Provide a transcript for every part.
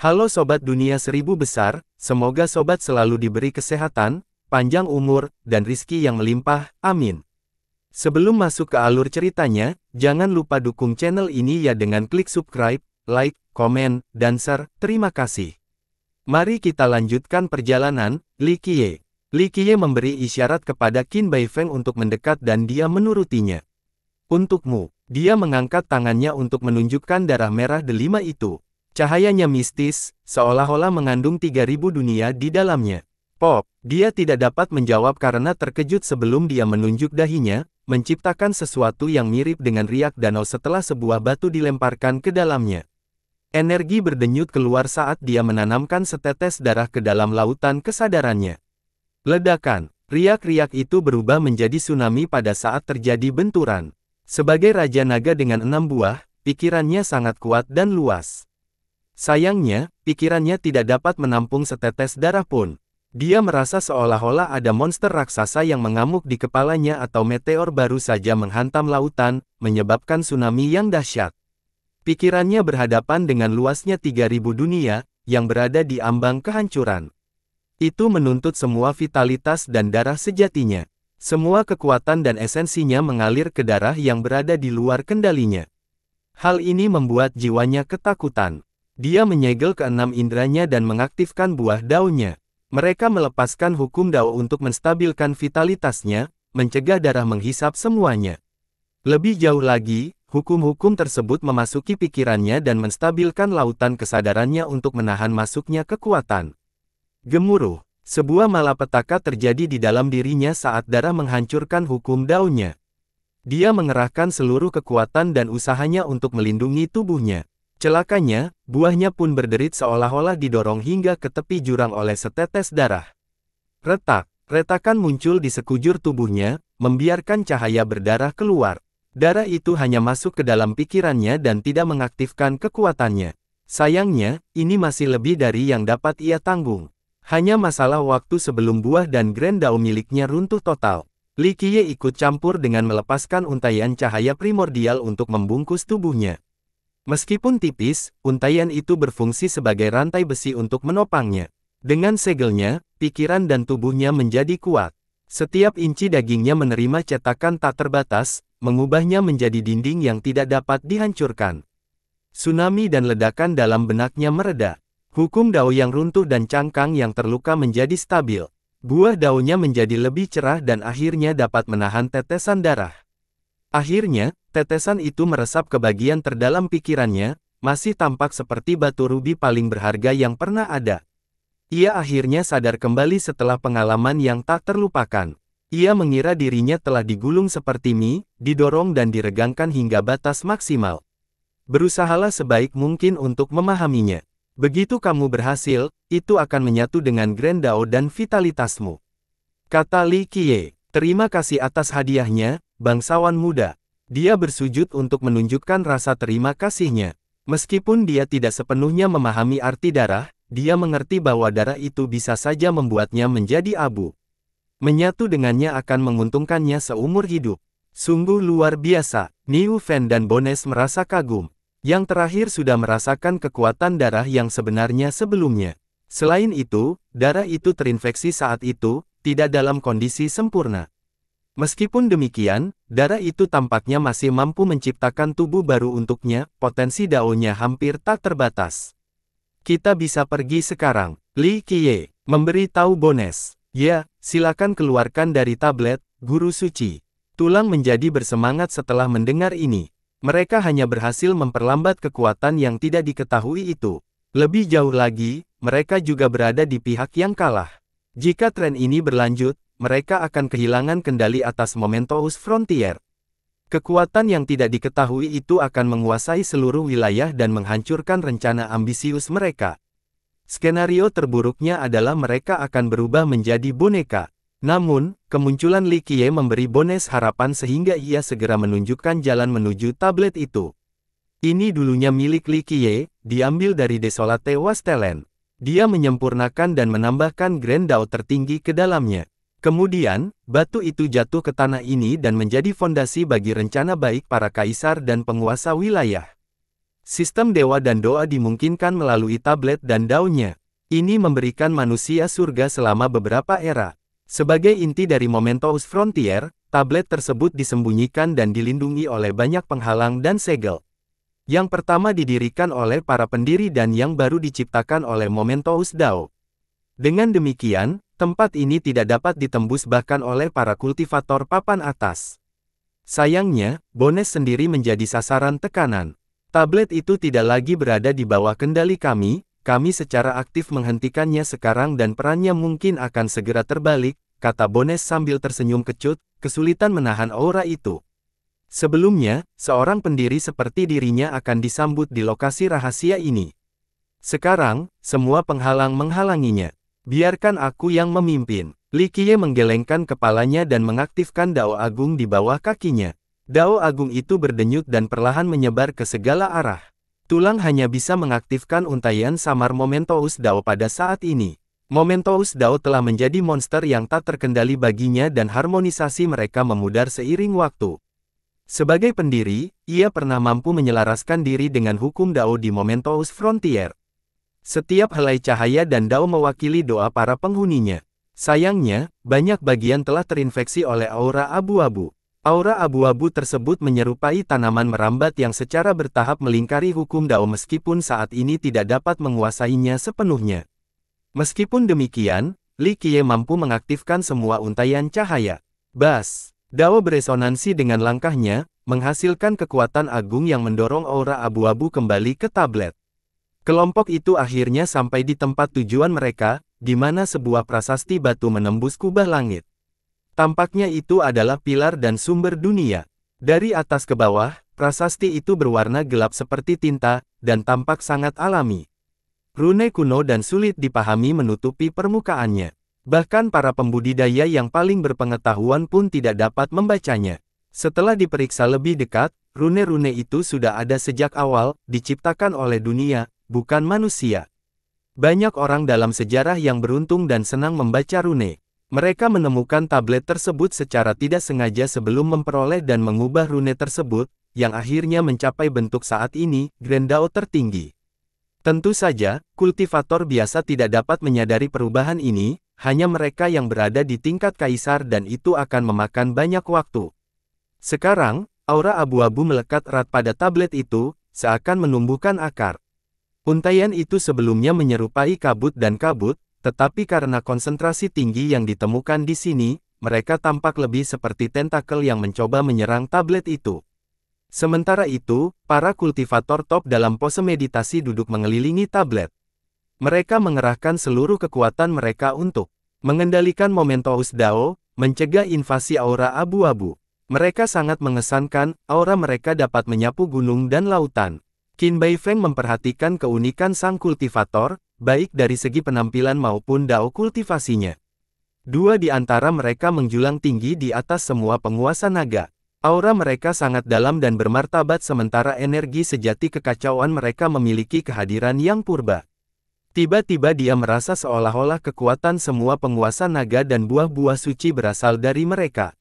Halo Sobat Dunia Seribu Besar, semoga Sobat selalu diberi kesehatan, panjang umur, dan rizki yang melimpah, amin. Sebelum masuk ke alur ceritanya, jangan lupa dukung channel ini ya dengan klik subscribe, like, komen, dan share, terima kasih. Mari kita lanjutkan perjalanan, Li Qiye. Li Qiye memberi isyarat kepada Qin Feng untuk mendekat dan dia menurutinya. Untukmu, dia mengangkat tangannya untuk menunjukkan darah merah delima itu. Cahayanya mistis, seolah-olah mengandung 3000 dunia di dalamnya. Pop, dia tidak dapat menjawab karena terkejut sebelum dia menunjuk dahinya, menciptakan sesuatu yang mirip dengan riak danau setelah sebuah batu dilemparkan ke dalamnya. Energi berdenyut keluar saat dia menanamkan setetes darah ke dalam lautan kesadarannya. Ledakan, riak-riak itu berubah menjadi tsunami pada saat terjadi benturan. Sebagai Raja Naga dengan enam buah, pikirannya sangat kuat dan luas. Sayangnya, pikirannya tidak dapat menampung setetes darah pun. Dia merasa seolah-olah ada monster raksasa yang mengamuk di kepalanya atau meteor baru saja menghantam lautan, menyebabkan tsunami yang dahsyat. Pikirannya berhadapan dengan luasnya 3000 dunia, yang berada di ambang kehancuran. Itu menuntut semua vitalitas dan darah sejatinya. Semua kekuatan dan esensinya mengalir ke darah yang berada di luar kendalinya. Hal ini membuat jiwanya ketakutan. Dia menyegel keenam indranya dan mengaktifkan buah daunnya. Mereka melepaskan hukum dao untuk menstabilkan vitalitasnya, mencegah darah menghisap semuanya. Lebih jauh lagi, hukum-hukum tersebut memasuki pikirannya dan menstabilkan lautan kesadarannya untuk menahan masuknya kekuatan. Gemuruh, sebuah malapetaka terjadi di dalam dirinya saat darah menghancurkan hukum daunnya. Dia mengerahkan seluruh kekuatan dan usahanya untuk melindungi tubuhnya. Celakanya, buahnya pun berderit seolah-olah didorong hingga ke tepi jurang oleh setetes darah. Retak, retakan muncul di sekujur tubuhnya, membiarkan cahaya berdarah keluar. Darah itu hanya masuk ke dalam pikirannya dan tidak mengaktifkan kekuatannya. Sayangnya, ini masih lebih dari yang dapat ia tanggung. Hanya masalah waktu sebelum buah dan grendau miliknya runtuh total. Likie ikut campur dengan melepaskan untayan cahaya primordial untuk membungkus tubuhnya. Meskipun tipis, untayan itu berfungsi sebagai rantai besi untuk menopangnya. Dengan segelnya, pikiran dan tubuhnya menjadi kuat. Setiap inci dagingnya menerima cetakan tak terbatas, mengubahnya menjadi dinding yang tidak dapat dihancurkan. Tsunami dan ledakan dalam benaknya mereda. Hukum dao yang runtuh dan cangkang yang terluka menjadi stabil. Buah daunnya menjadi lebih cerah dan akhirnya dapat menahan tetesan darah. Akhirnya, tetesan itu meresap ke bagian terdalam pikirannya, masih tampak seperti batu rubi paling berharga yang pernah ada. Ia akhirnya sadar kembali setelah pengalaman yang tak terlupakan. Ia mengira dirinya telah digulung seperti mie, didorong dan diregangkan hingga batas maksimal. Berusahalah sebaik mungkin untuk memahaminya. Begitu kamu berhasil, itu akan menyatu dengan Grand Dao dan vitalitasmu. Kata Li Qiye, terima kasih atas hadiahnya, bangsawan muda. Dia bersujud untuk menunjukkan rasa terima kasihnya. Meskipun dia tidak sepenuhnya memahami arti darah, dia mengerti bahwa darah itu bisa saja membuatnya menjadi abu. Menyatu dengannya akan menguntungkannya seumur hidup. Sungguh luar biasa, Niu Fen dan Bones merasa kagum. Yang terakhir sudah merasakan kekuatan darah yang sebenarnya sebelumnya. Selain itu, darah itu terinfeksi saat itu, tidak dalam kondisi sempurna. Meskipun demikian, darah itu tampaknya masih mampu menciptakan tubuh baru untuknya, potensi daunnya hampir tak terbatas. Kita bisa pergi sekarang. Li Qiye Memberi tahu Bones. Ya, silakan keluarkan dari tablet, Guru Suci. Tulang menjadi bersemangat setelah mendengar ini. Mereka hanya berhasil memperlambat kekuatan yang tidak diketahui itu. Lebih jauh lagi, mereka juga berada di pihak yang kalah. Jika tren ini berlanjut, mereka akan kehilangan kendali atas Momentous Frontier. Kekuatan yang tidak diketahui itu akan menguasai seluruh wilayah dan menghancurkan rencana ambisius mereka. Skenario terburuknya adalah mereka akan berubah menjadi boneka. Namun, kemunculan Li Qiye memberi Bones harapan sehingga ia segera menunjukkan jalan menuju tablet itu. Ini dulunya milik Li Qiye, diambil dari Desolate Wastelen. Dia menyempurnakan dan menambahkan Grand Dao tertinggi ke dalamnya. Kemudian, batu itu jatuh ke tanah ini dan menjadi fondasi bagi rencana baik para kaisar dan penguasa wilayah. Sistem dewa dan doa dimungkinkan melalui tablet dan daunnya. Ini memberikan manusia surga selama beberapa era. Sebagai inti dari Momentous Frontier, tablet tersebut disembunyikan dan dilindungi oleh banyak penghalang dan segel. Yang pertama didirikan oleh para pendiri dan yang baru diciptakan oleh Momentous Dao. Dengan demikian, Tempat ini tidak dapat ditembus bahkan oleh para kultivator papan atas. Sayangnya, Bones sendiri menjadi sasaran tekanan. Tablet itu tidak lagi berada di bawah kendali kami, kami secara aktif menghentikannya sekarang dan perannya mungkin akan segera terbalik, kata Bones sambil tersenyum kecut, kesulitan menahan aura itu. Sebelumnya, seorang pendiri seperti dirinya akan disambut di lokasi rahasia ini. Sekarang, semua penghalang menghalanginya. Biarkan aku yang memimpin. Li Likie menggelengkan kepalanya dan mengaktifkan Dao Agung di bawah kakinya. Dao Agung itu berdenyut dan perlahan menyebar ke segala arah. Tulang hanya bisa mengaktifkan untayan samar Momentous Dao pada saat ini. Momentous Dao telah menjadi monster yang tak terkendali baginya dan harmonisasi mereka memudar seiring waktu. Sebagai pendiri, ia pernah mampu menyelaraskan diri dengan hukum Dao di Momentous Frontier. Setiap helai cahaya dan dao mewakili doa para penghuninya. Sayangnya, banyak bagian telah terinfeksi oleh aura abu-abu. Aura abu-abu tersebut menyerupai tanaman merambat yang secara bertahap melingkari hukum dao meskipun saat ini tidak dapat menguasainya sepenuhnya. Meskipun demikian, Li Qiye mampu mengaktifkan semua untayan cahaya. Bas, dao beresonansi dengan langkahnya, menghasilkan kekuatan agung yang mendorong aura abu-abu kembali ke tablet. Kelompok itu akhirnya sampai di tempat tujuan mereka, di mana sebuah prasasti batu menembus kubah langit. Tampaknya itu adalah pilar dan sumber dunia. Dari atas ke bawah, prasasti itu berwarna gelap seperti tinta, dan tampak sangat alami. Rune kuno dan sulit dipahami menutupi permukaannya. Bahkan para pembudidaya yang paling berpengetahuan pun tidak dapat membacanya. Setelah diperiksa lebih dekat, rune-rune itu sudah ada sejak awal, diciptakan oleh dunia, bukan manusia. Banyak orang dalam sejarah yang beruntung dan senang membaca rune. Mereka menemukan tablet tersebut secara tidak sengaja sebelum memperoleh dan mengubah rune tersebut, yang akhirnya mencapai bentuk saat ini, Grendao tertinggi. Tentu saja, kultivator biasa tidak dapat menyadari perubahan ini, hanya mereka yang berada di tingkat kaisar dan itu akan memakan banyak waktu. Sekarang, aura abu-abu melekat erat pada tablet itu, seakan menumbuhkan akar. Untayan itu sebelumnya menyerupai kabut dan kabut, tetapi karena konsentrasi tinggi yang ditemukan di sini, mereka tampak lebih seperti tentakel yang mencoba menyerang tablet itu. Sementara itu, para kultivator top dalam pose meditasi duduk mengelilingi tablet. Mereka mengerahkan seluruh kekuatan mereka untuk mengendalikan Momentous Dao, mencegah invasi aura abu-abu. Mereka sangat mengesankan, aura mereka dapat menyapu gunung dan lautan. Qin Feng memperhatikan keunikan sang kultivator, baik dari segi penampilan maupun dao kultivasinya. Dua di antara mereka menjulang tinggi di atas semua penguasa naga. Aura mereka sangat dalam dan bermartabat sementara energi sejati kekacauan mereka memiliki kehadiran yang purba. Tiba-tiba dia merasa seolah-olah kekuatan semua penguasa naga dan buah-buah suci berasal dari mereka.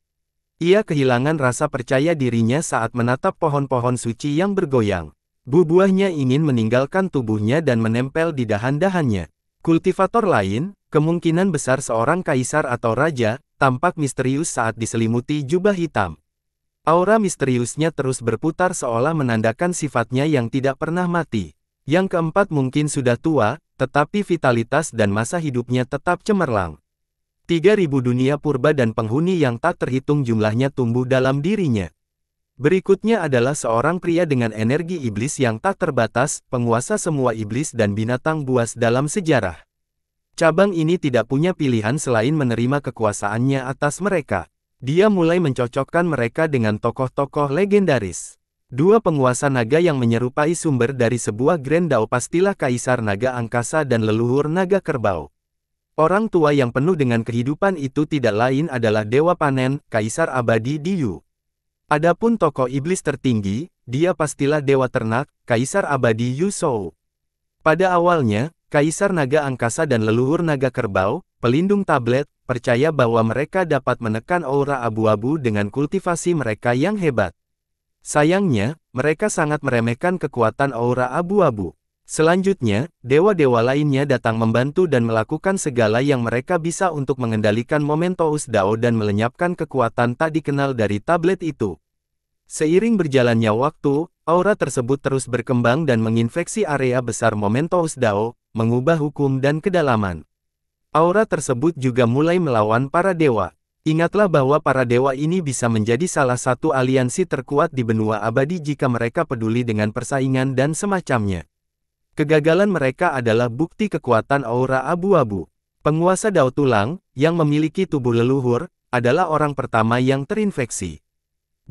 Ia kehilangan rasa percaya dirinya saat menatap pohon-pohon suci yang bergoyang. Buah-buahnya ingin meninggalkan tubuhnya dan menempel di dahan-dahannya. Kultivator lain, kemungkinan besar seorang kaisar atau raja, tampak misterius saat diselimuti jubah hitam. Aura misteriusnya terus berputar seolah menandakan sifatnya yang tidak pernah mati. Yang keempat mungkin sudah tua, tetapi vitalitas dan masa hidupnya tetap cemerlang. 3000 dunia purba dan penghuni yang tak terhitung jumlahnya tumbuh dalam dirinya. Berikutnya adalah seorang pria dengan energi iblis yang tak terbatas, penguasa semua iblis dan binatang buas dalam sejarah. Cabang ini tidak punya pilihan selain menerima kekuasaannya atas mereka. Dia mulai mencocokkan mereka dengan tokoh-tokoh legendaris. Dua penguasa naga yang menyerupai sumber dari sebuah Grand Dao pastilah Kaisar Naga Angkasa dan leluhur Naga Kerbau. Orang tua yang penuh dengan kehidupan itu tidak lain adalah Dewa Panen, Kaisar Abadi Diyu. Adapun tokoh iblis tertinggi, dia pastilah dewa ternak, Kaisar Abadi Yusou. Pada awalnya, Kaisar Naga Angkasa dan leluhur Naga Kerbau, pelindung tablet, percaya bahwa mereka dapat menekan aura abu-abu dengan kultivasi mereka yang hebat. Sayangnya, mereka sangat meremehkan kekuatan aura abu-abu. Selanjutnya, dewa-dewa lainnya datang membantu dan melakukan segala yang mereka bisa untuk mengendalikan Momentous Dao dan melenyapkan kekuatan tak dikenal dari tablet itu. Seiring berjalannya waktu, aura tersebut terus berkembang dan menginfeksi area besar Momentous Dao, mengubah hukum dan kedalaman. Aura tersebut juga mulai melawan para dewa. Ingatlah bahwa para dewa ini bisa menjadi salah satu aliansi terkuat di benua abadi jika mereka peduli dengan persaingan dan semacamnya. Kegagalan mereka adalah bukti kekuatan aura abu-abu. Penguasa Dao Tulang, yang memiliki tubuh leluhur, adalah orang pertama yang terinfeksi.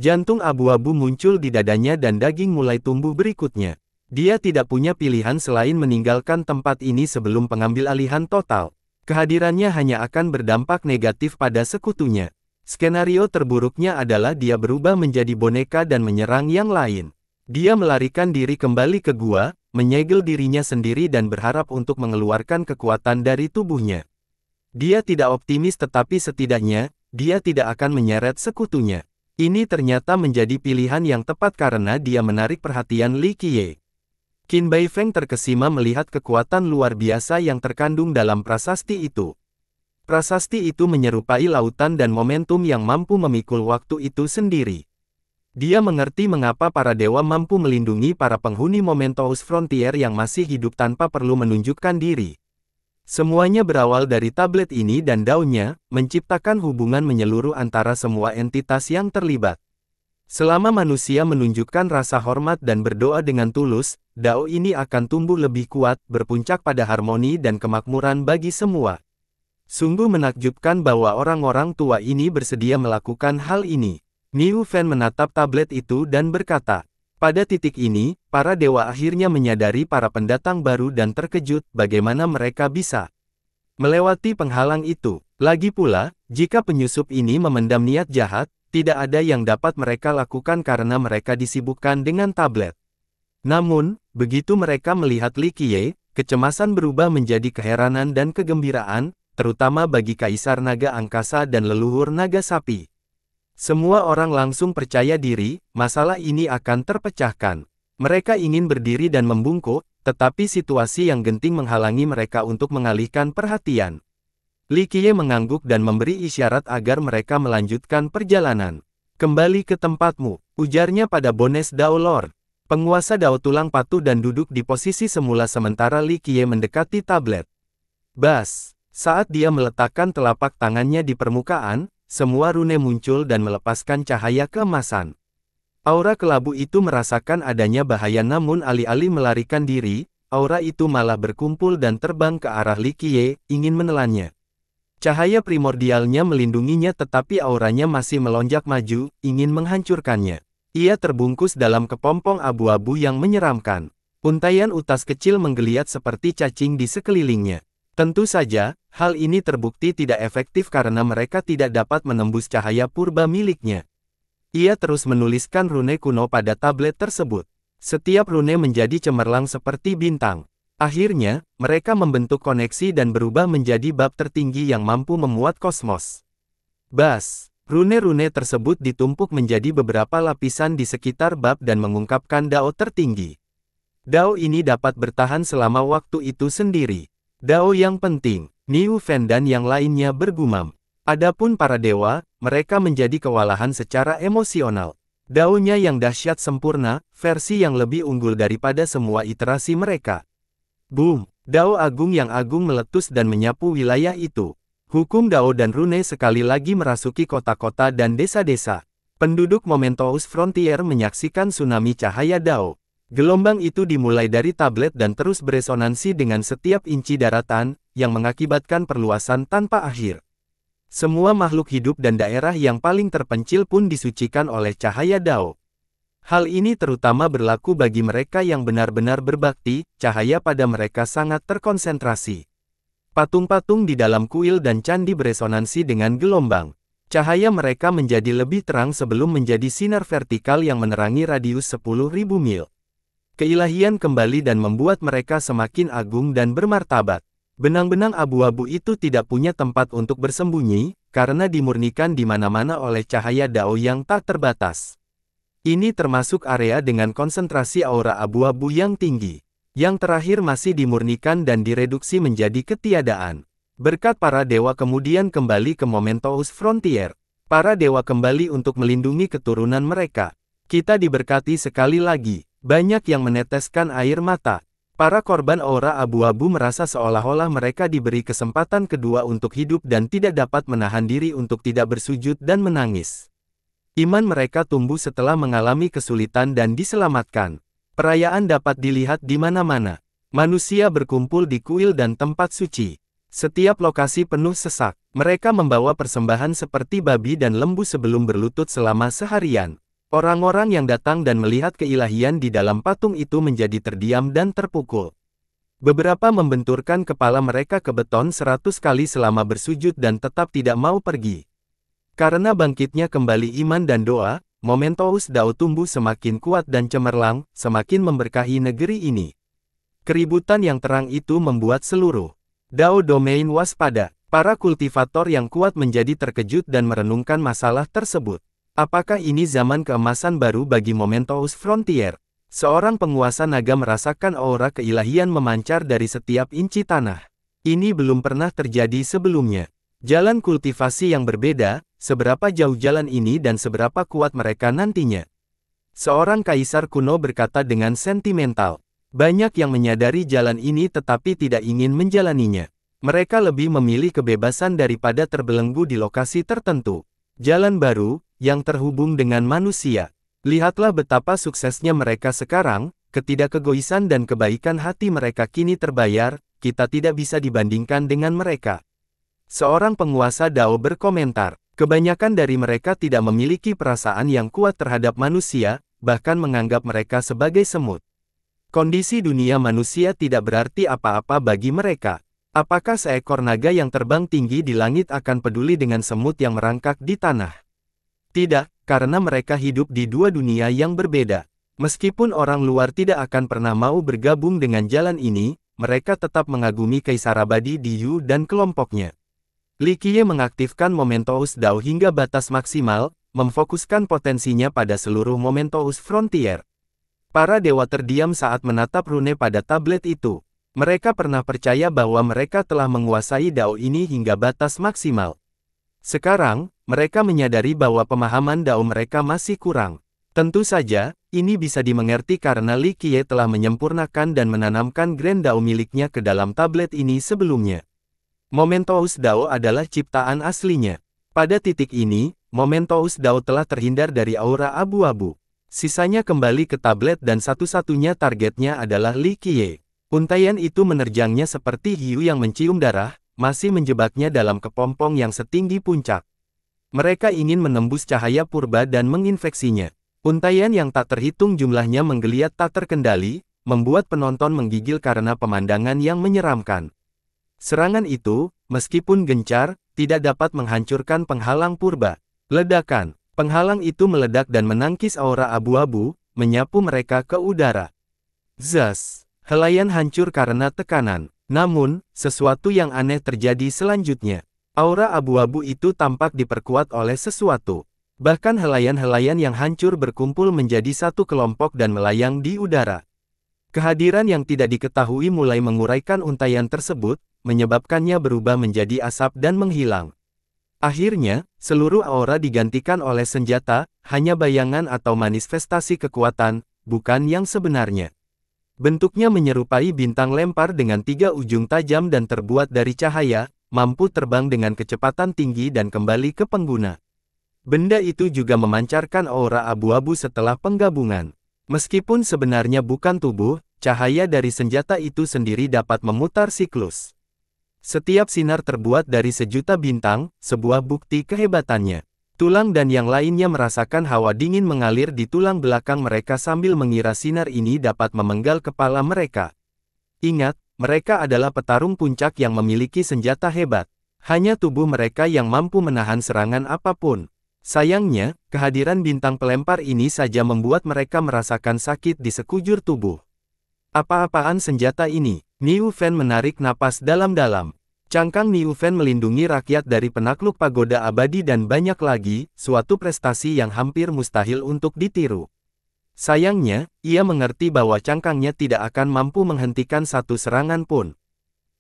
Jantung abu-abu muncul di dadanya dan daging mulai tumbuh berikutnya. Dia tidak punya pilihan selain meninggalkan tempat ini sebelum pengambil alihan total. Kehadirannya hanya akan berdampak negatif pada sekutunya. Skenario terburuknya adalah dia berubah menjadi boneka dan menyerang yang lain. Dia melarikan diri kembali ke gua, menyegel dirinya sendiri dan berharap untuk mengeluarkan kekuatan dari tubuhnya. Dia tidak optimis tetapi setidaknya, dia tidak akan menyeret sekutunya. Ini ternyata menjadi pilihan yang tepat karena dia menarik perhatian Li Qiye. Qin Bai Feng terkesima melihat kekuatan luar biasa yang terkandung dalam prasasti itu. Prasasti itu menyerupai lautan dan momentum yang mampu memikul waktu itu sendiri. Dia mengerti mengapa para dewa mampu melindungi para penghuni Momentous Frontier yang masih hidup tanpa perlu menunjukkan diri. Semuanya berawal dari tablet ini dan daunnya, menciptakan hubungan menyeluruh antara semua entitas yang terlibat. Selama manusia menunjukkan rasa hormat dan berdoa dengan tulus, Dao ini akan tumbuh lebih kuat, berpuncak pada harmoni dan kemakmuran bagi semua. Sungguh menakjubkan bahwa orang-orang tua ini bersedia melakukan hal ini. Niu Fan menatap tablet itu dan berkata, pada titik ini, para dewa akhirnya menyadari para pendatang baru dan terkejut bagaimana mereka bisa melewati penghalang itu. Lagi pula, jika penyusup ini memendam niat jahat, tidak ada yang dapat mereka lakukan karena mereka disibukkan dengan tablet. Namun, begitu mereka melihat Li Qiye, kecemasan berubah menjadi keheranan dan kegembiraan, terutama bagi Kaisar Naga Angkasa dan leluhur Naga Sapi. Semua orang langsung percaya diri, masalah ini akan terpecahkan. Mereka ingin berdiri dan membungkuk, tetapi situasi yang genting menghalangi mereka untuk mengalihkan perhatian. Li Likie mengangguk dan memberi isyarat agar mereka melanjutkan perjalanan. Kembali ke tempatmu, ujarnya pada Bones Dao Lord. Penguasa Dao Tulang patuh dan duduk di posisi semula sementara Li Likie mendekati tablet. Bas, saat dia meletakkan telapak tangannya di permukaan, semua rune muncul dan melepaskan cahaya kemasan. Aura kelabu itu merasakan adanya bahaya namun alih-alih melarikan diri, aura itu malah berkumpul dan terbang ke arah Likie, ingin menelannya. Cahaya primordialnya melindunginya tetapi auranya masih melonjak maju, ingin menghancurkannya. Ia terbungkus dalam kepompong abu-abu yang menyeramkan. Untaian utas kecil menggeliat seperti cacing di sekelilingnya. Tentu saja, hal ini terbukti tidak efektif karena mereka tidak dapat menembus cahaya purba miliknya. Ia terus menuliskan rune kuno pada tablet tersebut. Setiap rune menjadi cemerlang seperti bintang. Akhirnya, mereka membentuk koneksi dan berubah menjadi bab tertinggi yang mampu memuat kosmos. Bas, rune-rune tersebut ditumpuk menjadi beberapa lapisan di sekitar bab dan mengungkapkan dao tertinggi. Dao ini dapat bertahan selama waktu itu sendiri. Dao yang penting, Niu Fen dan yang lainnya bergumam. Adapun para dewa, mereka menjadi kewalahan secara emosional. Daunnya yang dahsyat sempurna, versi yang lebih unggul daripada semua iterasi mereka. Boom! Dao Agung yang agung meletus dan menyapu wilayah itu. Hukum Dao dan Rune sekali lagi merasuki kota-kota dan desa-desa. Penduduk Momentous Frontier menyaksikan tsunami cahaya Dao. Gelombang itu dimulai dari tablet dan terus beresonansi dengan setiap inci daratan, yang mengakibatkan perluasan tanpa akhir. Semua makhluk hidup dan daerah yang paling terpencil pun disucikan oleh cahaya Dao. Hal ini terutama berlaku bagi mereka yang benar-benar berbakti, cahaya pada mereka sangat terkonsentrasi. Patung-patung di dalam kuil dan candi beresonansi dengan gelombang. Cahaya mereka menjadi lebih terang sebelum menjadi sinar vertikal yang menerangi radius 10.000 mil keilahian kembali dan membuat mereka semakin agung dan bermartabat. Benang-benang abu-abu itu tidak punya tempat untuk bersembunyi, karena dimurnikan di mana-mana oleh cahaya Dao yang tak terbatas. Ini termasuk area dengan konsentrasi aura abu-abu yang tinggi. Yang terakhir masih dimurnikan dan direduksi menjadi ketiadaan. Berkat para dewa kemudian kembali ke Momentous Frontier. Para dewa kembali untuk melindungi keturunan mereka. Kita diberkati sekali lagi. Banyak yang meneteskan air mata. Para korban aura abu-abu merasa seolah-olah mereka diberi kesempatan kedua untuk hidup dan tidak dapat menahan diri untuk tidak bersujud dan menangis. Iman mereka tumbuh setelah mengalami kesulitan dan diselamatkan. Perayaan dapat dilihat di mana-mana. Manusia berkumpul di kuil dan tempat suci. Setiap lokasi penuh sesak. Mereka membawa persembahan seperti babi dan lembu sebelum berlutut selama seharian. Orang-orang yang datang dan melihat keilahian di dalam patung itu menjadi terdiam dan terpukul. Beberapa membenturkan kepala mereka ke beton seratus kali selama bersujud dan tetap tidak mau pergi. Karena bangkitnya kembali iman dan doa, Momentous Dao tumbuh semakin kuat dan cemerlang, semakin memberkahi negeri ini. Keributan yang terang itu membuat seluruh Dao domain waspada, para kultivator yang kuat menjadi terkejut dan merenungkan masalah tersebut. Apakah ini zaman keemasan baru bagi Momentous Frontier? Seorang penguasa naga merasakan aura keilahian memancar dari setiap inci tanah. Ini belum pernah terjadi sebelumnya. Jalan kultivasi yang berbeda, seberapa jauh jalan ini dan seberapa kuat mereka nantinya. Seorang kaisar kuno berkata dengan sentimental. Banyak yang menyadari jalan ini tetapi tidak ingin menjalaninya. Mereka lebih memilih kebebasan daripada terbelenggu di lokasi tertentu. Jalan baru, yang terhubung dengan manusia. Lihatlah betapa suksesnya mereka sekarang, ketidakkegoisan dan kebaikan hati mereka kini terbayar, kita tidak bisa dibandingkan dengan mereka. Seorang penguasa Dao berkomentar, kebanyakan dari mereka tidak memiliki perasaan yang kuat terhadap manusia, bahkan menganggap mereka sebagai semut. Kondisi dunia manusia tidak berarti apa-apa bagi mereka. Apakah seekor naga yang terbang tinggi di langit akan peduli dengan semut yang merangkak di tanah? Tidak, karena mereka hidup di dua dunia yang berbeda. Meskipun orang luar tidak akan pernah mau bergabung dengan jalan ini, mereka tetap mengagumi Kaisar Abadi di Yu dan kelompoknya. Li Qiye mengaktifkan Momentous Dao hingga batas maksimal, memfokuskan potensinya pada seluruh Momentous Frontier. Para dewa terdiam saat menatap rune pada tablet itu. Mereka pernah percaya bahwa mereka telah menguasai Dao ini hingga batas maksimal. Sekarang, mereka menyadari bahwa pemahaman Dao mereka masih kurang. Tentu saja, ini bisa dimengerti karena Li Qiye telah menyempurnakan dan menanamkan Grand Dao miliknya ke dalam tablet ini sebelumnya. Momentous Dao adalah ciptaan aslinya. Pada titik ini, Momentous Dao telah terhindar dari aura abu-abu. Sisanya kembali ke tablet dan satu-satunya targetnya adalah Li Qiye. Untayan itu menerjangnya seperti hiu yang mencium darah, masih menjebaknya dalam kepompong yang setinggi puncak. Mereka ingin menembus cahaya purba dan menginfeksinya. Untaian yang tak terhitung jumlahnya menggeliat tak terkendali, membuat penonton menggigil karena pemandangan yang menyeramkan. Serangan itu, meskipun gencar, tidak dapat menghancurkan penghalang purba. Ledakan, penghalang itu meledak dan menangkis aura abu-abu, menyapu mereka ke udara. Zas, helayan hancur karena tekanan. Namun, sesuatu yang aneh terjadi selanjutnya. Aura abu-abu itu tampak diperkuat oleh sesuatu. Bahkan helaian-helaian yang hancur berkumpul menjadi satu kelompok dan melayang di udara. Kehadiran yang tidak diketahui mulai menguraikan untayan tersebut, menyebabkannya berubah menjadi asap dan menghilang. Akhirnya, seluruh aura digantikan oleh senjata, hanya bayangan atau manifestasi kekuatan, bukan yang sebenarnya. Bentuknya menyerupai bintang lempar dengan tiga ujung tajam dan terbuat dari cahaya, mampu terbang dengan kecepatan tinggi dan kembali ke pengguna. Benda itu juga memancarkan aura abu-abu setelah penggabungan. Meskipun sebenarnya bukan tubuh, cahaya dari senjata itu sendiri dapat memutar siklus. Setiap sinar terbuat dari sejuta bintang, sebuah bukti kehebatannya. Tulang dan yang lainnya merasakan hawa dingin mengalir di tulang belakang mereka sambil mengira sinar ini dapat memenggal kepala mereka. Ingat, mereka adalah petarung puncak yang memiliki senjata hebat. Hanya tubuh mereka yang mampu menahan serangan apapun. Sayangnya, kehadiran bintang pelempar ini saja membuat mereka merasakan sakit di sekujur tubuh. Apa-apaan senjata ini? Niu Fan menarik napas dalam-dalam. Cangkang Niu Fan melindungi rakyat dari penakluk pagoda abadi dan banyak lagi, suatu prestasi yang hampir mustahil untuk ditiru. Sayangnya, ia mengerti bahwa cangkangnya tidak akan mampu menghentikan satu serangan pun.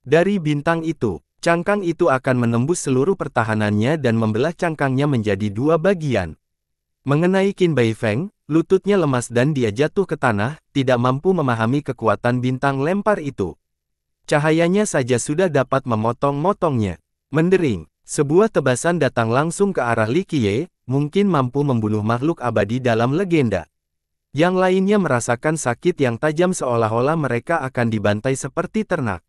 Dari bintang itu, cangkang itu akan menembus seluruh pertahanannya dan membelah cangkangnya menjadi dua bagian. Mengenai Qin Bai Feng, lututnya lemas dan dia jatuh ke tanah, tidak mampu memahami kekuatan bintang lempar itu. Cahayanya saja sudah dapat memotong-motongnya. Mendering, sebuah tebasan datang langsung ke arah Li Qiye, mungkin mampu membunuh makhluk abadi dalam legenda. Yang lainnya merasakan sakit yang tajam seolah-olah mereka akan dibantai seperti ternak.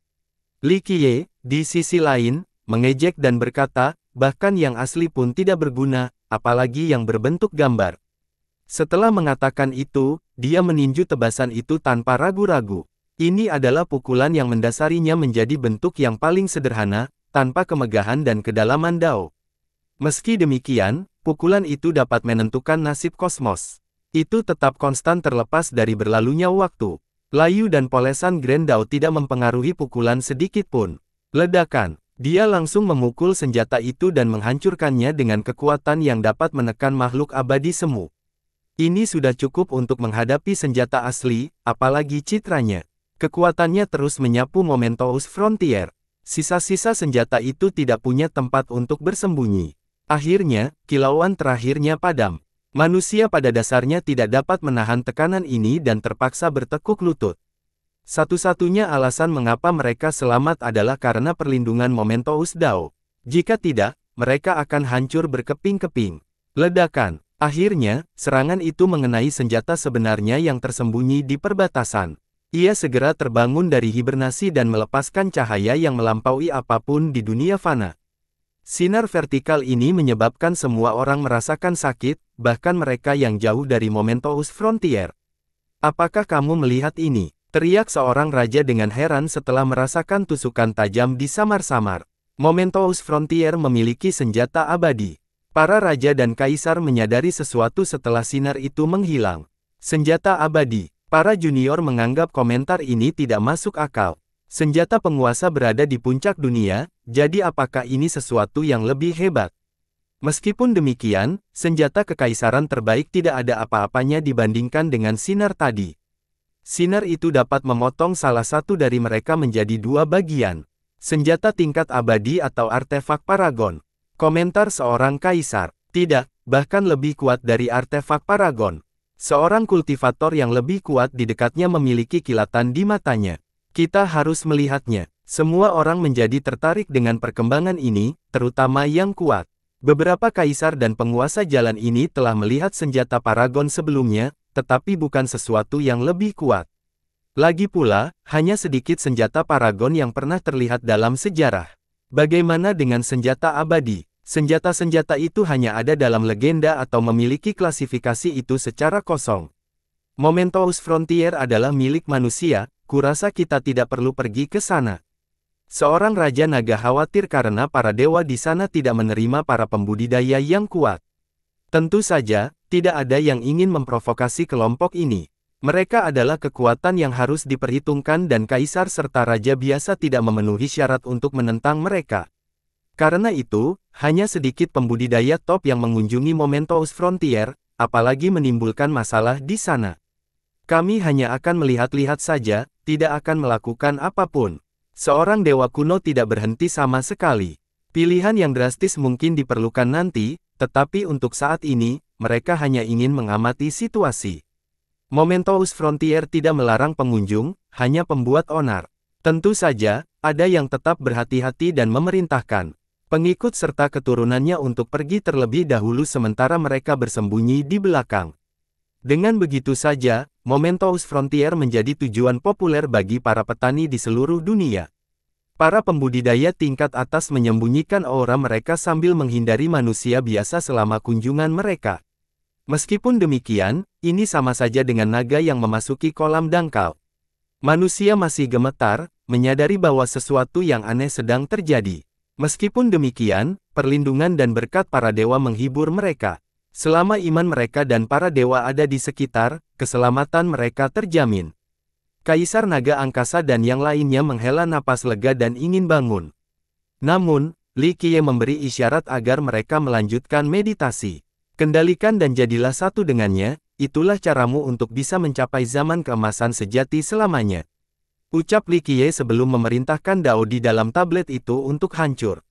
Li Qiye, di sisi lain, mengejek dan berkata, bahkan yang asli pun tidak berguna, apalagi yang berbentuk gambar. Setelah mengatakan itu, dia meninju tebasan itu tanpa ragu-ragu. Ini adalah pukulan yang mendasarinya menjadi bentuk yang paling sederhana, tanpa kemegahan dan kedalaman dao. Meski demikian, pukulan itu dapat menentukan nasib kosmos. Itu tetap konstan terlepas dari berlalunya waktu. Layu dan polesan Grendau tidak mempengaruhi pukulan sedikit pun. Ledakan, dia langsung memukul senjata itu dan menghancurkannya dengan kekuatan yang dapat menekan makhluk abadi semu. Ini sudah cukup untuk menghadapi senjata asli, apalagi citranya. Kekuatannya terus menyapu Momentous Frontier. Sisa-sisa senjata itu tidak punya tempat untuk bersembunyi. Akhirnya, kilauan terakhirnya padam. Manusia pada dasarnya tidak dapat menahan tekanan ini dan terpaksa bertekuk lutut. Satu-satunya alasan mengapa mereka selamat adalah karena perlindungan Momentus Dao. Jika tidak, mereka akan hancur berkeping-keping. Ledakan. Akhirnya, serangan itu mengenai senjata sebenarnya yang tersembunyi di perbatasan. Ia segera terbangun dari hibernasi dan melepaskan cahaya yang melampaui apapun di dunia fana. Sinar vertikal ini menyebabkan semua orang merasakan sakit, bahkan mereka yang jauh dari Momentous Frontier. Apakah kamu melihat ini? Teriak seorang raja dengan heran setelah merasakan tusukan tajam di samar-samar. Momentous Frontier memiliki senjata abadi. Para raja dan kaisar menyadari sesuatu setelah sinar itu menghilang. Senjata abadi. Para junior menganggap komentar ini tidak masuk akal. Senjata penguasa berada di puncak dunia, jadi apakah ini sesuatu yang lebih hebat? Meskipun demikian, senjata kekaisaran terbaik tidak ada apa-apanya dibandingkan dengan sinar tadi. Sinar itu dapat memotong salah satu dari mereka menjadi dua bagian. Senjata tingkat abadi atau artefak paragon. Komentar seorang kaisar. Tidak, bahkan lebih kuat dari artefak paragon. Seorang kultivator yang lebih kuat di dekatnya memiliki kilatan di matanya. Kita harus melihatnya. Semua orang menjadi tertarik dengan perkembangan ini, terutama yang kuat. Beberapa kaisar dan penguasa jalan ini telah melihat senjata Paragon sebelumnya, tetapi bukan sesuatu yang lebih kuat. Lagi pula, hanya sedikit senjata Paragon yang pernah terlihat dalam sejarah. Bagaimana dengan senjata abadi? Senjata-senjata itu hanya ada dalam legenda atau memiliki klasifikasi itu secara kosong. Momentous Frontier adalah milik manusia, kurasa kita tidak perlu pergi ke sana. Seorang Raja Naga khawatir karena para dewa di sana tidak menerima para pembudidaya yang kuat. Tentu saja, tidak ada yang ingin memprovokasi kelompok ini. Mereka adalah kekuatan yang harus diperhitungkan dan kaisar serta raja biasa tidak memenuhi syarat untuk menentang mereka. Karena itu, hanya sedikit pembudidaya top yang mengunjungi Momentous Frontier, apalagi menimbulkan masalah di sana. Kami hanya akan melihat-lihat saja, tidak akan melakukan apapun. Seorang dewa kuno tidak berhenti sama sekali. Pilihan yang drastis mungkin diperlukan nanti, tetapi untuk saat ini, mereka hanya ingin mengamati situasi. Momentum Frontier tidak melarang pengunjung, hanya pembuat onar. Tentu saja, ada yang tetap berhati-hati dan memerintahkan pengikut serta keturunannya untuk pergi terlebih dahulu sementara mereka bersembunyi di belakang. Dengan begitu saja, Momentous Frontier menjadi tujuan populer bagi para petani di seluruh dunia. Para pembudidaya tingkat atas menyembunyikan aura mereka sambil menghindari manusia biasa selama kunjungan mereka. Meskipun demikian, ini sama saja dengan naga yang memasuki kolam dangkal. Manusia masih gemetar, menyadari bahwa sesuatu yang aneh sedang terjadi. Meskipun demikian, perlindungan dan berkat para dewa menghibur mereka. Selama iman mereka dan para dewa ada di sekitar, keselamatan mereka terjamin. Kaisar Naga Angkasa dan yang lainnya menghela napas lega dan ingin bangun. Namun, Li Qiye memberi isyarat agar mereka melanjutkan meditasi. Kendalikan dan jadilah satu dengannya, itulah caramu untuk bisa mencapai zaman keemasan sejati selamanya. Ucap Li Qiye sebelum memerintahkan Dao di dalam tablet itu untuk hancur.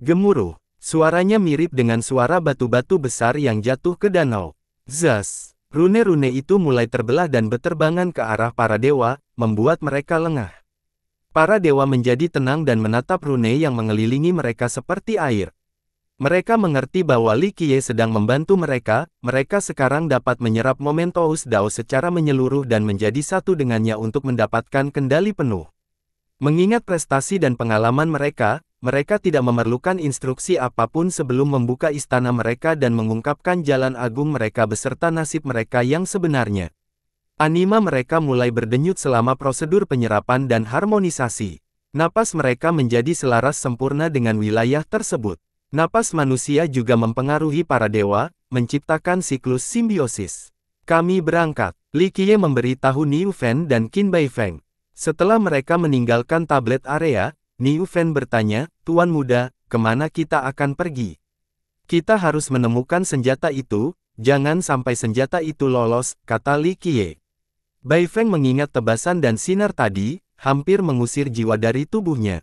Gemuruh. Suaranya mirip dengan suara batu-batu besar yang jatuh ke danau. Zas! Rune-rune itu mulai terbelah dan beterbangan ke arah para dewa, membuat mereka lengah. Para dewa menjadi tenang dan menatap rune yang mengelilingi mereka seperti air. Mereka mengerti bahwa Li Qiye sedang membantu mereka, mereka sekarang dapat menyerap momentous Dao secara menyeluruh dan menjadi satu dengannya untuk mendapatkan kendali penuh. Mengingat prestasi dan pengalaman mereka, mereka tidak memerlukan instruksi apapun sebelum membuka istana mereka dan mengungkapkan jalan agung mereka beserta nasib mereka yang sebenarnya. Anima mereka mulai berdenyut selama prosedur penyerapan dan harmonisasi. Napas mereka menjadi selaras sempurna dengan wilayah tersebut. Napas manusia juga mempengaruhi para dewa, menciptakan siklus simbiosis. Kami berangkat. Likie memberitahu Niu Fen dan Qin Bai Feng. Setelah mereka meninggalkan tablet area, Niu Fen bertanya, Tuan Muda, kemana kita akan pergi? Kita harus menemukan senjata itu, jangan sampai senjata itu lolos, kata Li Qiye. Bai Feng mengingat tebasan dan sinar tadi, hampir mengusir jiwa dari tubuhnya.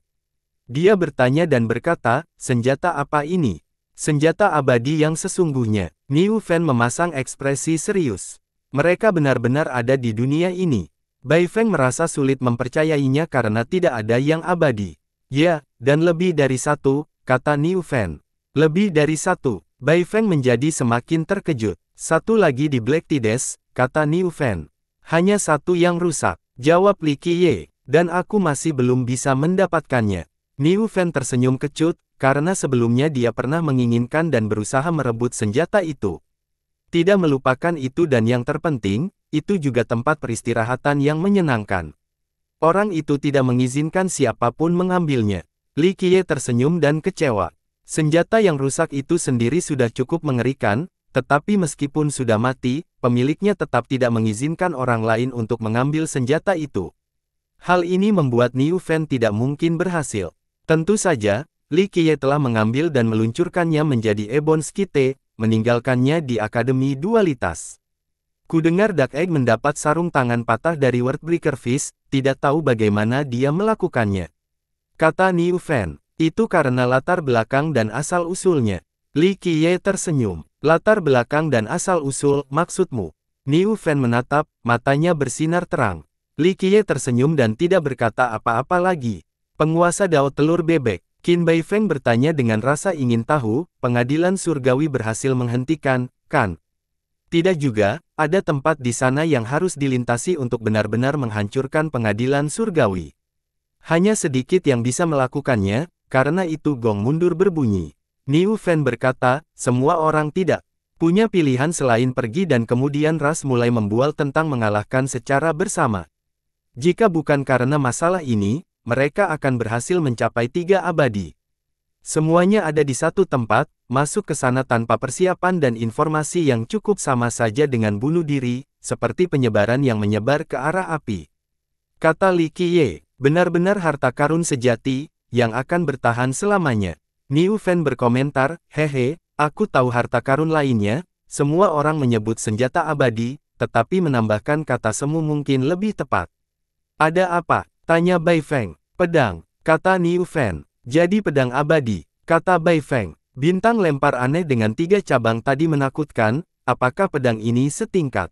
Dia bertanya dan berkata, senjata apa ini? Senjata abadi yang sesungguhnya. Niu Fen memasang ekspresi serius. Mereka benar-benar ada di dunia ini. Bai Feng merasa sulit mempercayainya karena tidak ada yang abadi. Ya, dan lebih dari satu, kata Niu Fan. Lebih dari satu, Bai Feng menjadi semakin terkejut. Satu lagi di Black Tides, kata Niu Fan. Hanya satu yang rusak, jawab Li Qiye, dan aku masih belum bisa mendapatkannya. Niu Fan tersenyum kecut, karena sebelumnya dia pernah menginginkan dan berusaha merebut senjata itu. Tidak melupakan itu dan yang terpenting, itu juga tempat peristirahatan yang menyenangkan. Orang itu tidak mengizinkan siapapun mengambilnya. Li Qiye tersenyum dan kecewa. Senjata yang rusak itu sendiri sudah cukup mengerikan, tetapi meskipun sudah mati, pemiliknya tetap tidak mengizinkan orang lain untuk mengambil senjata itu. Hal ini membuat Niu Fan tidak mungkin berhasil. Tentu saja, Li Qiye telah mengambil dan meluncurkannya menjadi Ebon Skite, meninggalkannya di Akademi Dualitas. Kudengar Dark Egg mendapat sarung tangan patah dari Breaker Fist, tidak tahu bagaimana dia melakukannya. Kata Niu Fan, itu karena latar belakang dan asal-usulnya. Li Qiye tersenyum. Latar belakang dan asal-usul, maksudmu? Niu Fan menatap, matanya bersinar terang. Li Qiye tersenyum dan tidak berkata apa-apa lagi. Penguasa Dao Telur Bebek, Qin Bai Feng bertanya dengan rasa ingin tahu, pengadilan surgawi berhasil menghentikan, kan, tidak juga, ada tempat di sana yang harus dilintasi untuk benar-benar menghancurkan pengadilan surgawi. Hanya sedikit yang bisa melakukannya, karena itu gong mundur berbunyi. Niu Fan berkata, semua orang tidak punya pilihan selain pergi dan kemudian Ras mulai membual tentang mengalahkan secara bersama. Jika bukan karena masalah ini, mereka akan berhasil mencapai tiga abadi. Semuanya ada di satu tempat, masuk ke sana tanpa persiapan dan informasi yang cukup sama saja dengan bunuh diri, seperti penyebaran yang menyebar ke arah api. Kata Li Qiye, benar-benar harta karun sejati, yang akan bertahan selamanya. Niu Fan berkomentar, hehe, aku tahu harta karun lainnya, semua orang menyebut senjata abadi, tetapi menambahkan kata semu mungkin lebih tepat. Ada apa? Tanya Bai Feng. Pedang, kata Niu Fan. Jadi pedang abadi, kata Bai Feng. Bintang lempar aneh dengan tiga cabang tadi menakutkan, apakah pedang ini setingkat?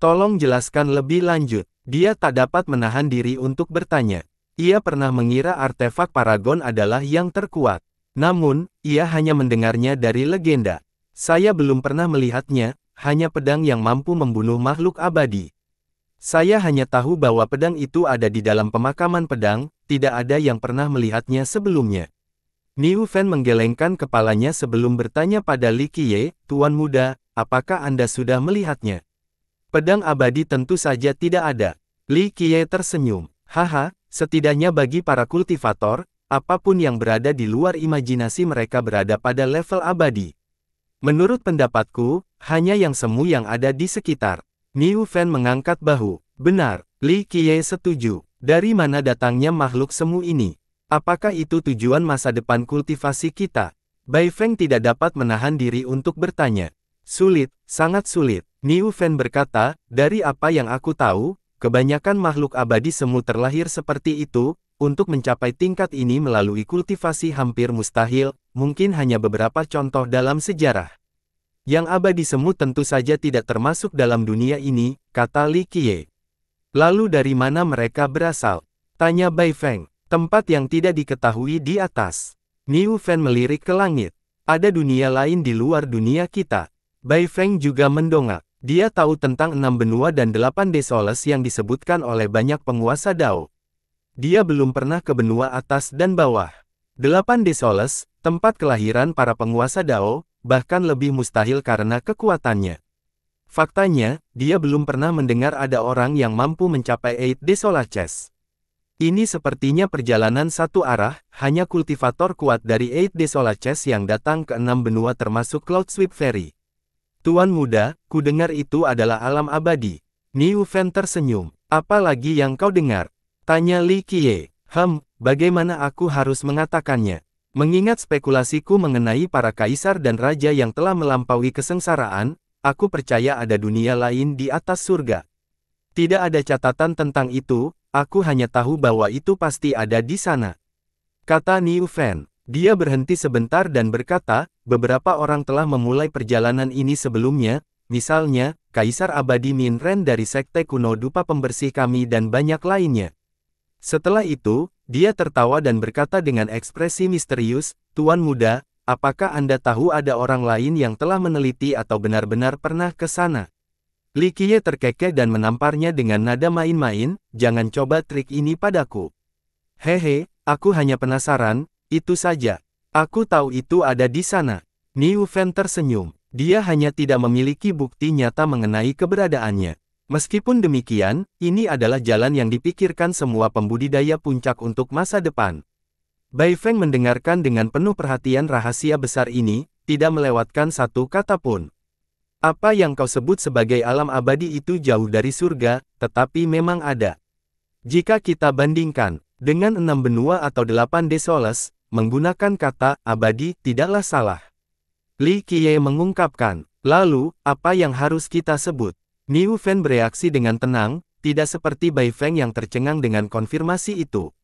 Tolong jelaskan lebih lanjut. Dia tak dapat menahan diri untuk bertanya. Ia pernah mengira artefak Paragon adalah yang terkuat. Namun, ia hanya mendengarnya dari legenda. Saya belum pernah melihatnya, hanya pedang yang mampu membunuh makhluk abadi. Saya hanya tahu bahwa pedang itu ada di dalam pemakaman pedang, tidak ada yang pernah melihatnya sebelumnya. Niu Fan menggelengkan kepalanya sebelum bertanya pada Li Qiye, Tuan Muda, apakah Anda sudah melihatnya? Pedang abadi tentu saja tidak ada. Li Qiye tersenyum. Haha, setidaknya bagi para kultivator, apapun yang berada di luar imajinasi mereka berada pada level abadi. Menurut pendapatku, hanya yang semu yang ada di sekitar. Niu Fan mengangkat bahu. Benar, Li Qiye setuju. Dari mana datangnya makhluk semu ini? Apakah itu tujuan masa depan kultivasi kita? Bai Feng tidak dapat menahan diri untuk bertanya. Sulit, sangat sulit. Niu Fen berkata, dari apa yang aku tahu, kebanyakan makhluk abadi semu terlahir seperti itu, untuk mencapai tingkat ini melalui kultivasi hampir mustahil, mungkin hanya beberapa contoh dalam sejarah. Yang abadi semu tentu saja tidak termasuk dalam dunia ini, kata Li Qiye. Lalu dari mana mereka berasal? Tanya Bai Feng, tempat yang tidak diketahui di atas. Niu Fan melirik ke langit. Ada dunia lain di luar dunia kita. Bai Feng juga mendongak. Dia tahu tentang enam benua dan delapan desoles yang disebutkan oleh banyak penguasa Dao. Dia belum pernah ke benua atas dan bawah. Delapan desoles, tempat kelahiran para penguasa Dao, bahkan lebih mustahil karena kekuatannya. Faktanya, dia belum pernah mendengar ada orang yang mampu mencapai Eight Desolaces. Ini sepertinya perjalanan satu arah, hanya kultivator kuat dari Eight Desolaces yang datang ke enam benua termasuk Cloud Sweep Ferry. Tuan muda, ku dengar itu adalah alam abadi. Niu Fen tersenyum. Apa lagi yang kau dengar? Tanya Li Qiye. Hem, bagaimana aku harus mengatakannya? Mengingat spekulasiku mengenai para kaisar dan raja yang telah melampaui kesengsaraan, Aku percaya ada dunia lain di atas surga. Tidak ada catatan tentang itu, aku hanya tahu bahwa itu pasti ada di sana. Kata Niu Fan. Dia berhenti sebentar dan berkata, beberapa orang telah memulai perjalanan ini sebelumnya, misalnya, Kaisar Abadi Min Ren dari Sekte Kuno Dupa Pembersih kami dan banyak lainnya. Setelah itu, dia tertawa dan berkata dengan ekspresi misterius, Tuan Muda, Apakah Anda tahu ada orang lain yang telah meneliti atau benar-benar pernah ke sana? Li Qiye terkekeh dan menamparnya dengan nada main-main, jangan coba trik ini padaku. Hehe, aku hanya penasaran, itu saja. Aku tahu itu ada di sana. Niu Fen tersenyum. Dia hanya tidak memiliki bukti nyata mengenai keberadaannya. Meskipun demikian, ini adalah jalan yang dipikirkan semua pembudidaya puncak untuk masa depan. Bai Feng mendengarkan dengan penuh perhatian rahasia besar ini, tidak melewatkan satu kata pun. Apa yang kau sebut sebagai alam abadi itu jauh dari surga, tetapi memang ada. Jika kita bandingkan dengan enam benua atau delapan desoles, menggunakan kata abadi tidaklah salah. Li Qiye mengungkapkan, lalu, apa yang harus kita sebut? Niu Fen bereaksi dengan tenang, tidak seperti Bai Feng yang tercengang dengan konfirmasi itu.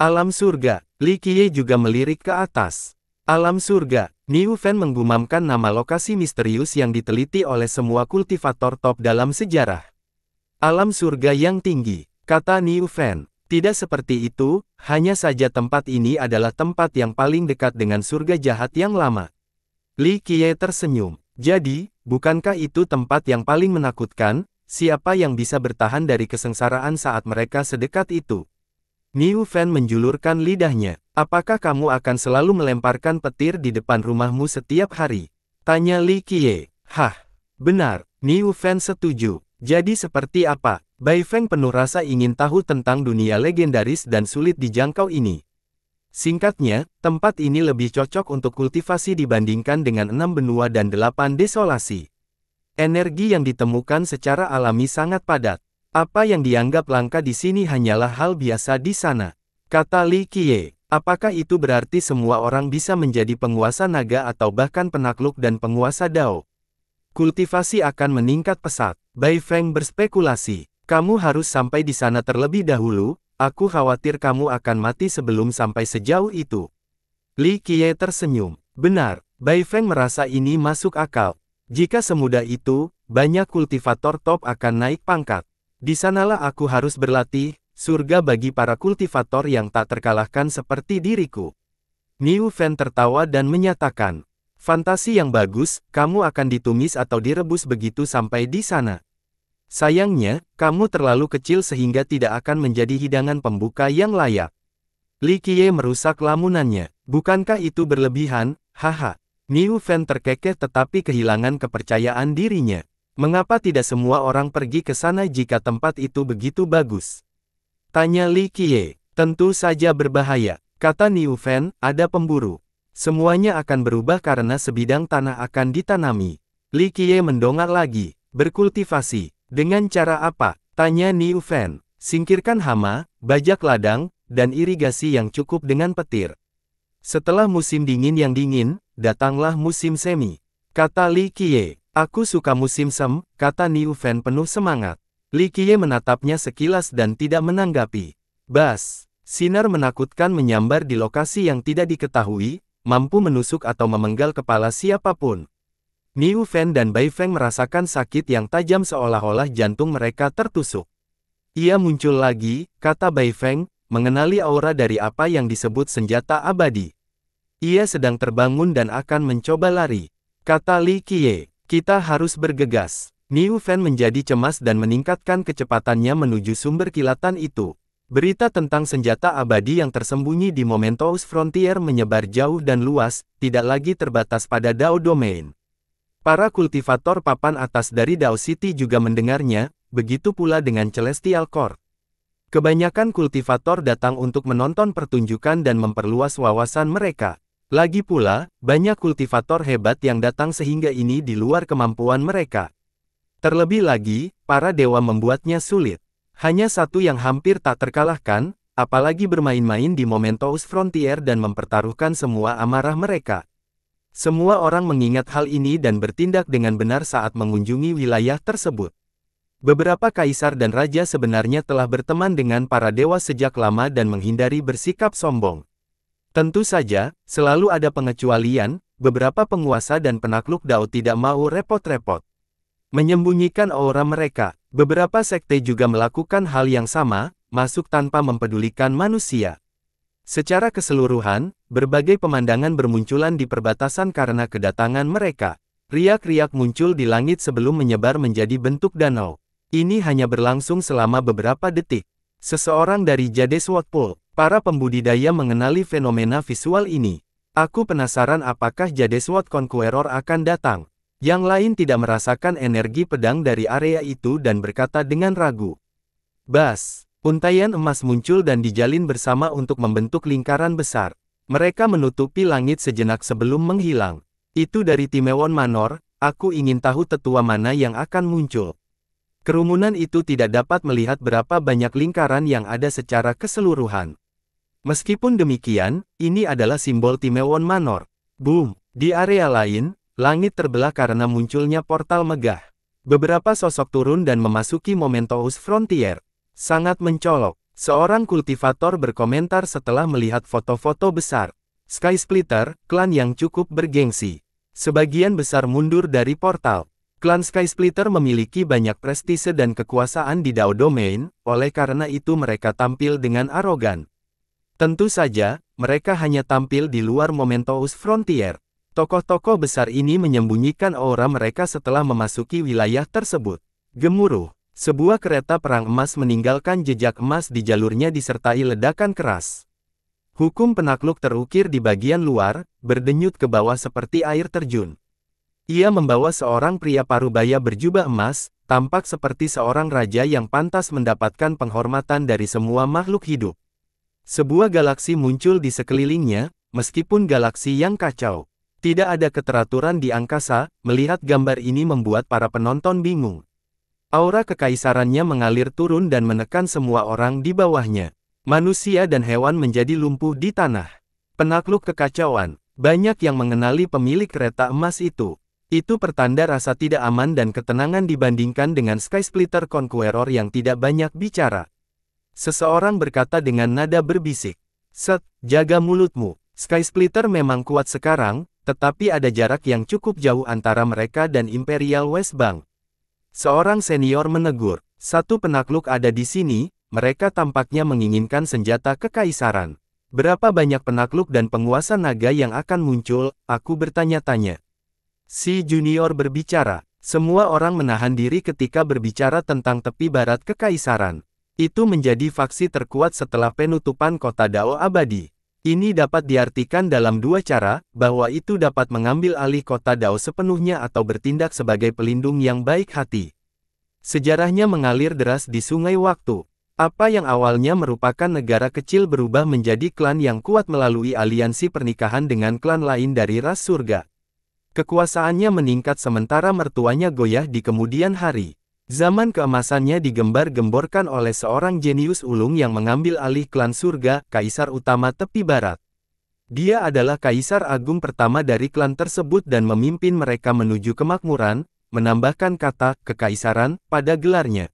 Alam surga, Li Qiye juga melirik ke atas. Alam surga, Niu Fan menggumamkan nama lokasi misterius yang diteliti oleh semua kultivator top dalam sejarah. Alam surga yang tinggi, kata Niu Fan. Tidak seperti itu, hanya saja tempat ini adalah tempat yang paling dekat dengan surga jahat yang lama. Li Qiye tersenyum. Jadi, bukankah itu tempat yang paling menakutkan? Siapa yang bisa bertahan dari kesengsaraan saat mereka sedekat itu? Niu Fan menjulurkan lidahnya. Apakah kamu akan selalu melemparkan petir di depan rumahmu setiap hari? Tanya Li Qiye. Hah, benar, Niu Fan setuju. Jadi seperti apa? Bai Feng penuh rasa ingin tahu tentang dunia legendaris dan sulit dijangkau ini. Singkatnya, tempat ini lebih cocok untuk kultivasi dibandingkan dengan enam benua dan delapan desolasi. Energi yang ditemukan secara alami sangat padat. Apa yang dianggap langka di sini hanyalah hal biasa di sana. Kata Li Qiye, apakah itu berarti semua orang bisa menjadi penguasa naga atau bahkan penakluk dan penguasa dao? Kultivasi akan meningkat pesat. Bai Feng berspekulasi, kamu harus sampai di sana terlebih dahulu, aku khawatir kamu akan mati sebelum sampai sejauh itu. Li Qiye tersenyum. Benar, Bai Feng merasa ini masuk akal. Jika semudah itu, banyak kultivator top akan naik pangkat. Di sanalah aku harus berlatih, surga bagi para kultivator yang tak terkalahkan seperti diriku. Niu Fan tertawa dan menyatakan, Fantasi yang bagus, kamu akan ditumis atau direbus begitu sampai di sana. Sayangnya, kamu terlalu kecil sehingga tidak akan menjadi hidangan pembuka yang layak. Li Qiye merusak lamunannya. Bukankah itu berlebihan? Haha. Niu Fan terkekeh tetapi kehilangan kepercayaan dirinya. Mengapa tidak semua orang pergi ke sana jika tempat itu begitu bagus? Tanya Li Qiye. Tentu saja berbahaya. Kata Niu Fan, ada pemburu. Semuanya akan berubah karena sebidang tanah akan ditanami. Li Qiye mendongak lagi. Berkultivasi. Dengan cara apa? Tanya Niu Fan. Singkirkan hama, bajak ladang, dan irigasi yang cukup dengan petir. Setelah musim dingin yang dingin, datanglah musim semi. Kata Li Qiye. Aku suka musim sem, kata Niu Fan penuh semangat. Li Qiye menatapnya sekilas dan tidak menanggapi. Bas, sinar menakutkan menyambar di lokasi yang tidak diketahui, mampu menusuk atau memenggal kepala siapapun. Niu Fan dan Bai Feng merasakan sakit yang tajam seolah-olah jantung mereka tertusuk. Ia muncul lagi, kata Bai Feng, mengenali aura dari apa yang disebut senjata abadi. Ia sedang terbangun dan akan mencoba lari, kata Li Qiye. Kita harus bergegas. Niu Fan menjadi cemas dan meningkatkan kecepatannya menuju sumber kilatan itu. Berita tentang senjata abadi yang tersembunyi di Momentous Frontier menyebar jauh dan luas, tidak lagi terbatas pada Dao Domain. Para kultivator papan atas dari Dao City juga mendengarnya, begitu pula dengan Celestial Court. Kebanyakan kultivator datang untuk menonton pertunjukan dan memperluas wawasan mereka. Lagi pula, banyak kultivator hebat yang datang sehingga ini di luar kemampuan mereka. Terlebih lagi, para dewa membuatnya sulit. Hanya satu yang hampir tak terkalahkan, apalagi bermain-main di Momentous Frontier dan mempertaruhkan semua amarah mereka. Semua orang mengingat hal ini dan bertindak dengan benar saat mengunjungi wilayah tersebut. Beberapa kaisar dan raja sebenarnya telah berteman dengan para dewa sejak lama dan menghindari bersikap sombong. Tentu saja, selalu ada pengecualian, beberapa penguasa dan penakluk Dao tidak mau repot-repot. Menyembunyikan aura mereka, beberapa sekte juga melakukan hal yang sama, masuk tanpa mempedulikan manusia. Secara keseluruhan, berbagai pemandangan bermunculan di perbatasan karena kedatangan mereka. Riak-riak muncul di langit sebelum menyebar menjadi bentuk danau. Ini hanya berlangsung selama beberapa detik. Seseorang dari Jade Sword Pool, para pembudidaya mengenali fenomena visual ini. Aku penasaran apakah Jade Sword Conqueror akan datang. Yang lain tidak merasakan energi pedang dari area itu dan berkata dengan ragu. Bas, untaian emas muncul dan dijalin bersama untuk membentuk lingkaran besar. Mereka menutupi langit sejenak sebelum menghilang. Itu dari Timewon Manor, aku ingin tahu tetua mana yang akan muncul. Kerumunan itu tidak dapat melihat berapa banyak lingkaran yang ada secara keseluruhan. Meskipun demikian, ini adalah simbol Timewon Manor. Boom! Di area lain, langit terbelah karena munculnya portal megah. Beberapa sosok turun dan memasuki Momentous Frontier. Sangat mencolok. Seorang kultivator berkomentar setelah melihat foto-foto besar. Sky Splitter, klan yang cukup bergengsi. Sebagian besar mundur dari portal. Klan Skysplitter memiliki banyak prestise dan kekuasaan di Dao Domain, oleh karena itu mereka tampil dengan arogan. Tentu saja, mereka hanya tampil di luar Momentous Frontier. Tokoh-tokoh besar ini menyembunyikan aura mereka setelah memasuki wilayah tersebut. Gemuruh, sebuah kereta perang emas meninggalkan jejak emas di jalurnya disertai ledakan keras. Hukum penakluk terukir di bagian luar, berdenyut ke bawah seperti air terjun. Ia membawa seorang pria parubaya berjubah emas, tampak seperti seorang raja yang pantas mendapatkan penghormatan dari semua makhluk hidup. Sebuah galaksi muncul di sekelilingnya, meskipun galaksi yang kacau. Tidak ada keteraturan di angkasa, melihat gambar ini membuat para penonton bingung. Aura kekaisarannya mengalir turun dan menekan semua orang di bawahnya. Manusia dan hewan menjadi lumpuh di tanah. Penakluk kekacauan, banyak yang mengenali pemilik kereta emas itu. Itu pertanda rasa tidak aman dan ketenangan dibandingkan dengan Sky Splitter Conqueror yang tidak banyak bicara. Seseorang berkata dengan nada berbisik. Set, jaga mulutmu. Sky Splitter memang kuat sekarang, tetapi ada jarak yang cukup jauh antara mereka dan Imperial West Bank. Seorang senior menegur, satu penakluk ada di sini, mereka tampaknya menginginkan senjata kekaisaran. Berapa banyak penakluk dan penguasa naga yang akan muncul, aku bertanya-tanya. Si Junior berbicara, semua orang menahan diri ketika berbicara tentang tepi barat kekaisaran. Itu menjadi faksi terkuat setelah penutupan kota Dao abadi. Ini dapat diartikan dalam dua cara, bahwa itu dapat mengambil alih kota Dao sepenuhnya atau bertindak sebagai pelindung yang baik hati. Sejarahnya mengalir deras di sungai waktu. Apa yang awalnya merupakan negara kecil berubah menjadi klan yang kuat melalui aliansi pernikahan dengan klan lain dari ras surga. Kekuasaannya meningkat sementara mertuanya goyah di kemudian hari. Zaman keemasannya digembar-gemborkan oleh seorang jenius ulung yang mengambil alih klan surga, kaisar utama tepi barat. Dia adalah kaisar agung pertama dari klan tersebut dan memimpin mereka menuju kemakmuran, menambahkan kata kekaisaran pada gelarnya.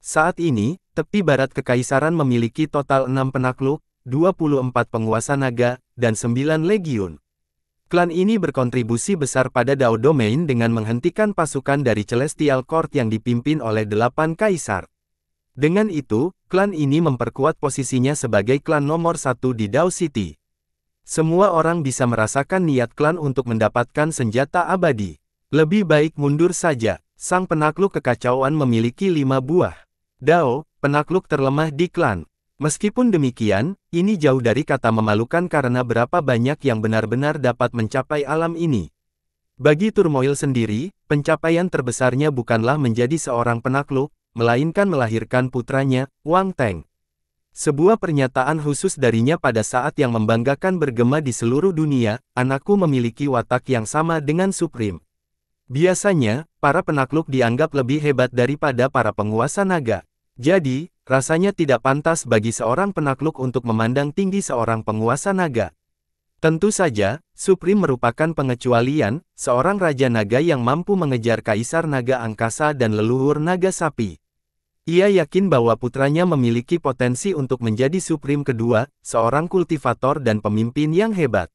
Saat ini, tepi barat kekaisaran memiliki total enam penakluk, 24 penguasa naga, dan 9 legiun. Klan ini berkontribusi besar pada Dao Domain dengan menghentikan pasukan dari Celestial Court yang dipimpin oleh delapan kaisar. Dengan itu, klan ini memperkuat posisinya sebagai klan nomor satu di Dao City. Semua orang bisa merasakan niat klan untuk mendapatkan senjata abadi. Lebih baik mundur saja. Sang penakluk kekacauan memiliki lima buah. Dao, penakluk terlemah di klan. Meskipun demikian, ini jauh dari kata memalukan karena berapa banyak yang benar-benar dapat mencapai alam ini. Bagi Turmoil sendiri, pencapaian terbesarnya bukanlah menjadi seorang penakluk, melainkan melahirkan putranya, Wang Teng. Sebuah pernyataan khusus darinya pada saat yang membanggakan bergema di seluruh dunia, anakku memiliki watak yang sama dengan Supreme. Biasanya, para penakluk dianggap lebih hebat daripada para penguasa naga. Jadi, rasanya tidak pantas bagi seorang penakluk untuk memandang tinggi seorang penguasa naga. Tentu saja, Supreme merupakan pengecualian, seorang raja naga yang mampu mengejar kaisar naga angkasa dan leluhur naga sapi. Ia yakin bahwa putranya memiliki potensi untuk menjadi Supreme kedua, seorang kultivator dan pemimpin yang hebat.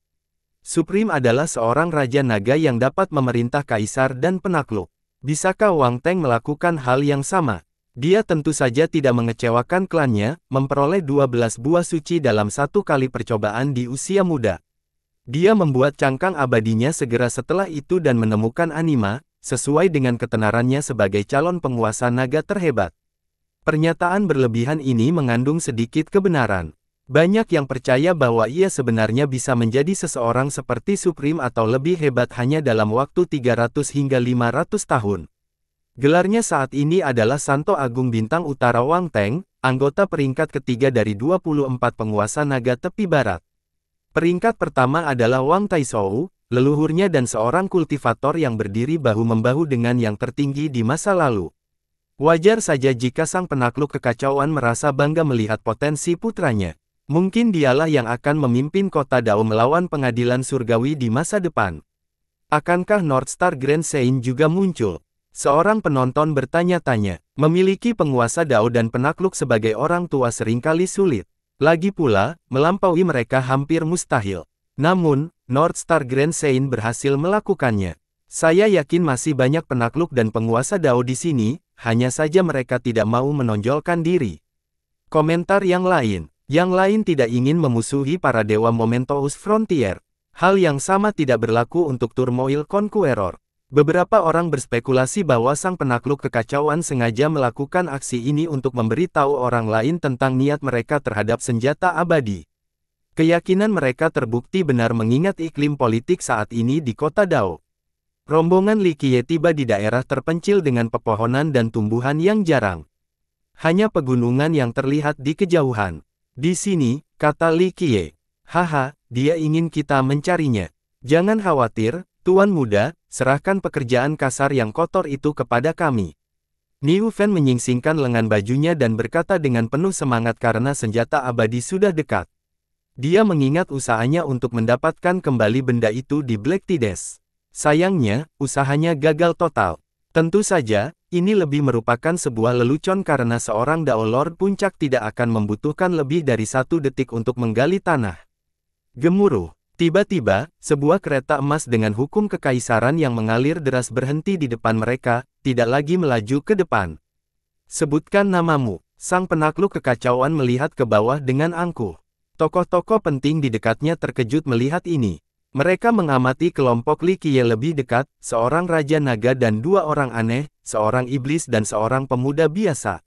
Supreme adalah seorang raja naga yang dapat memerintah kaisar dan penakluk. Bisakah Wang Teng melakukan hal yang sama? Dia tentu saja tidak mengecewakan klannya, memperoleh 12 buah suci dalam satu kali percobaan di usia muda. Dia membuat cangkang abadinya segera setelah itu dan menemukan anima, sesuai dengan ketenarannya sebagai calon penguasa naga terhebat. Pernyataan berlebihan ini mengandung sedikit kebenaran. Banyak yang percaya bahwa ia sebenarnya bisa menjadi seseorang seperti Supreme atau lebih hebat hanya dalam waktu 300 hingga 500 tahun. Gelarnya saat ini adalah Santo Agung Bintang Utara Wang Teng, anggota peringkat ketiga dari 24 penguasa naga tepi barat. Peringkat pertama adalah Wang Taishou, leluhurnya dan seorang kultivator yang berdiri bahu-membahu dengan yang tertinggi di masa lalu. Wajar saja jika sang penakluk kekacauan merasa bangga melihat potensi putranya. Mungkin dialah yang akan memimpin kota Dao melawan pengadilan surgawi di masa depan. Akankah North Star Grand Saint juga muncul? Seorang penonton bertanya-tanya, memiliki penguasa dao dan penakluk sebagai orang tua seringkali sulit. Lagi pula, melampaui mereka hampir mustahil. Namun, North Star Grand Saint berhasil melakukannya. Saya yakin masih banyak penakluk dan penguasa dao di sini, hanya saja mereka tidak mau menonjolkan diri. Komentar yang lain, yang lain tidak ingin memusuhi para dewa Momentous Frontier. Hal yang sama tidak berlaku untuk Turmoil Conqueror. Beberapa orang berspekulasi bahwa sang penakluk kekacauan sengaja melakukan aksi ini untuk memberi tahu orang lain tentang niat mereka terhadap senjata abadi. Keyakinan mereka terbukti benar mengingat iklim politik saat ini di kota Dao. Rombongan Likie tiba di daerah terpencil dengan pepohonan dan tumbuhan yang jarang. Hanya pegunungan yang terlihat di kejauhan. Di sini, kata Likie. Haha, dia ingin kita mencarinya. Jangan khawatir, Tuan muda, serahkan pekerjaan kasar yang kotor itu kepada kami. Niu Fen menyingsingkan lengan bajunya dan berkata dengan penuh semangat karena senjata abadi sudah dekat. Dia mengingat usahanya untuk mendapatkan kembali benda itu di Black Tides. Sayangnya, usahanya gagal total. Tentu saja, ini lebih merupakan sebuah lelucon karena seorang Dao Lord Puncak tidak akan membutuhkan lebih dari satu detik untuk menggali tanah. Gemuruh. Tiba-tiba, sebuah kereta emas dengan hukum kekaisaran yang mengalir deras berhenti di depan mereka, tidak lagi melaju ke depan. Sebutkan namamu, sang penakluk kekacauan melihat ke bawah dengan angkuh. Tokoh-tokoh penting di dekatnya terkejut melihat ini. Mereka mengamati kelompok Li Qiye lebih dekat, seorang Raja Naga dan dua orang aneh, seorang iblis dan seorang pemuda biasa.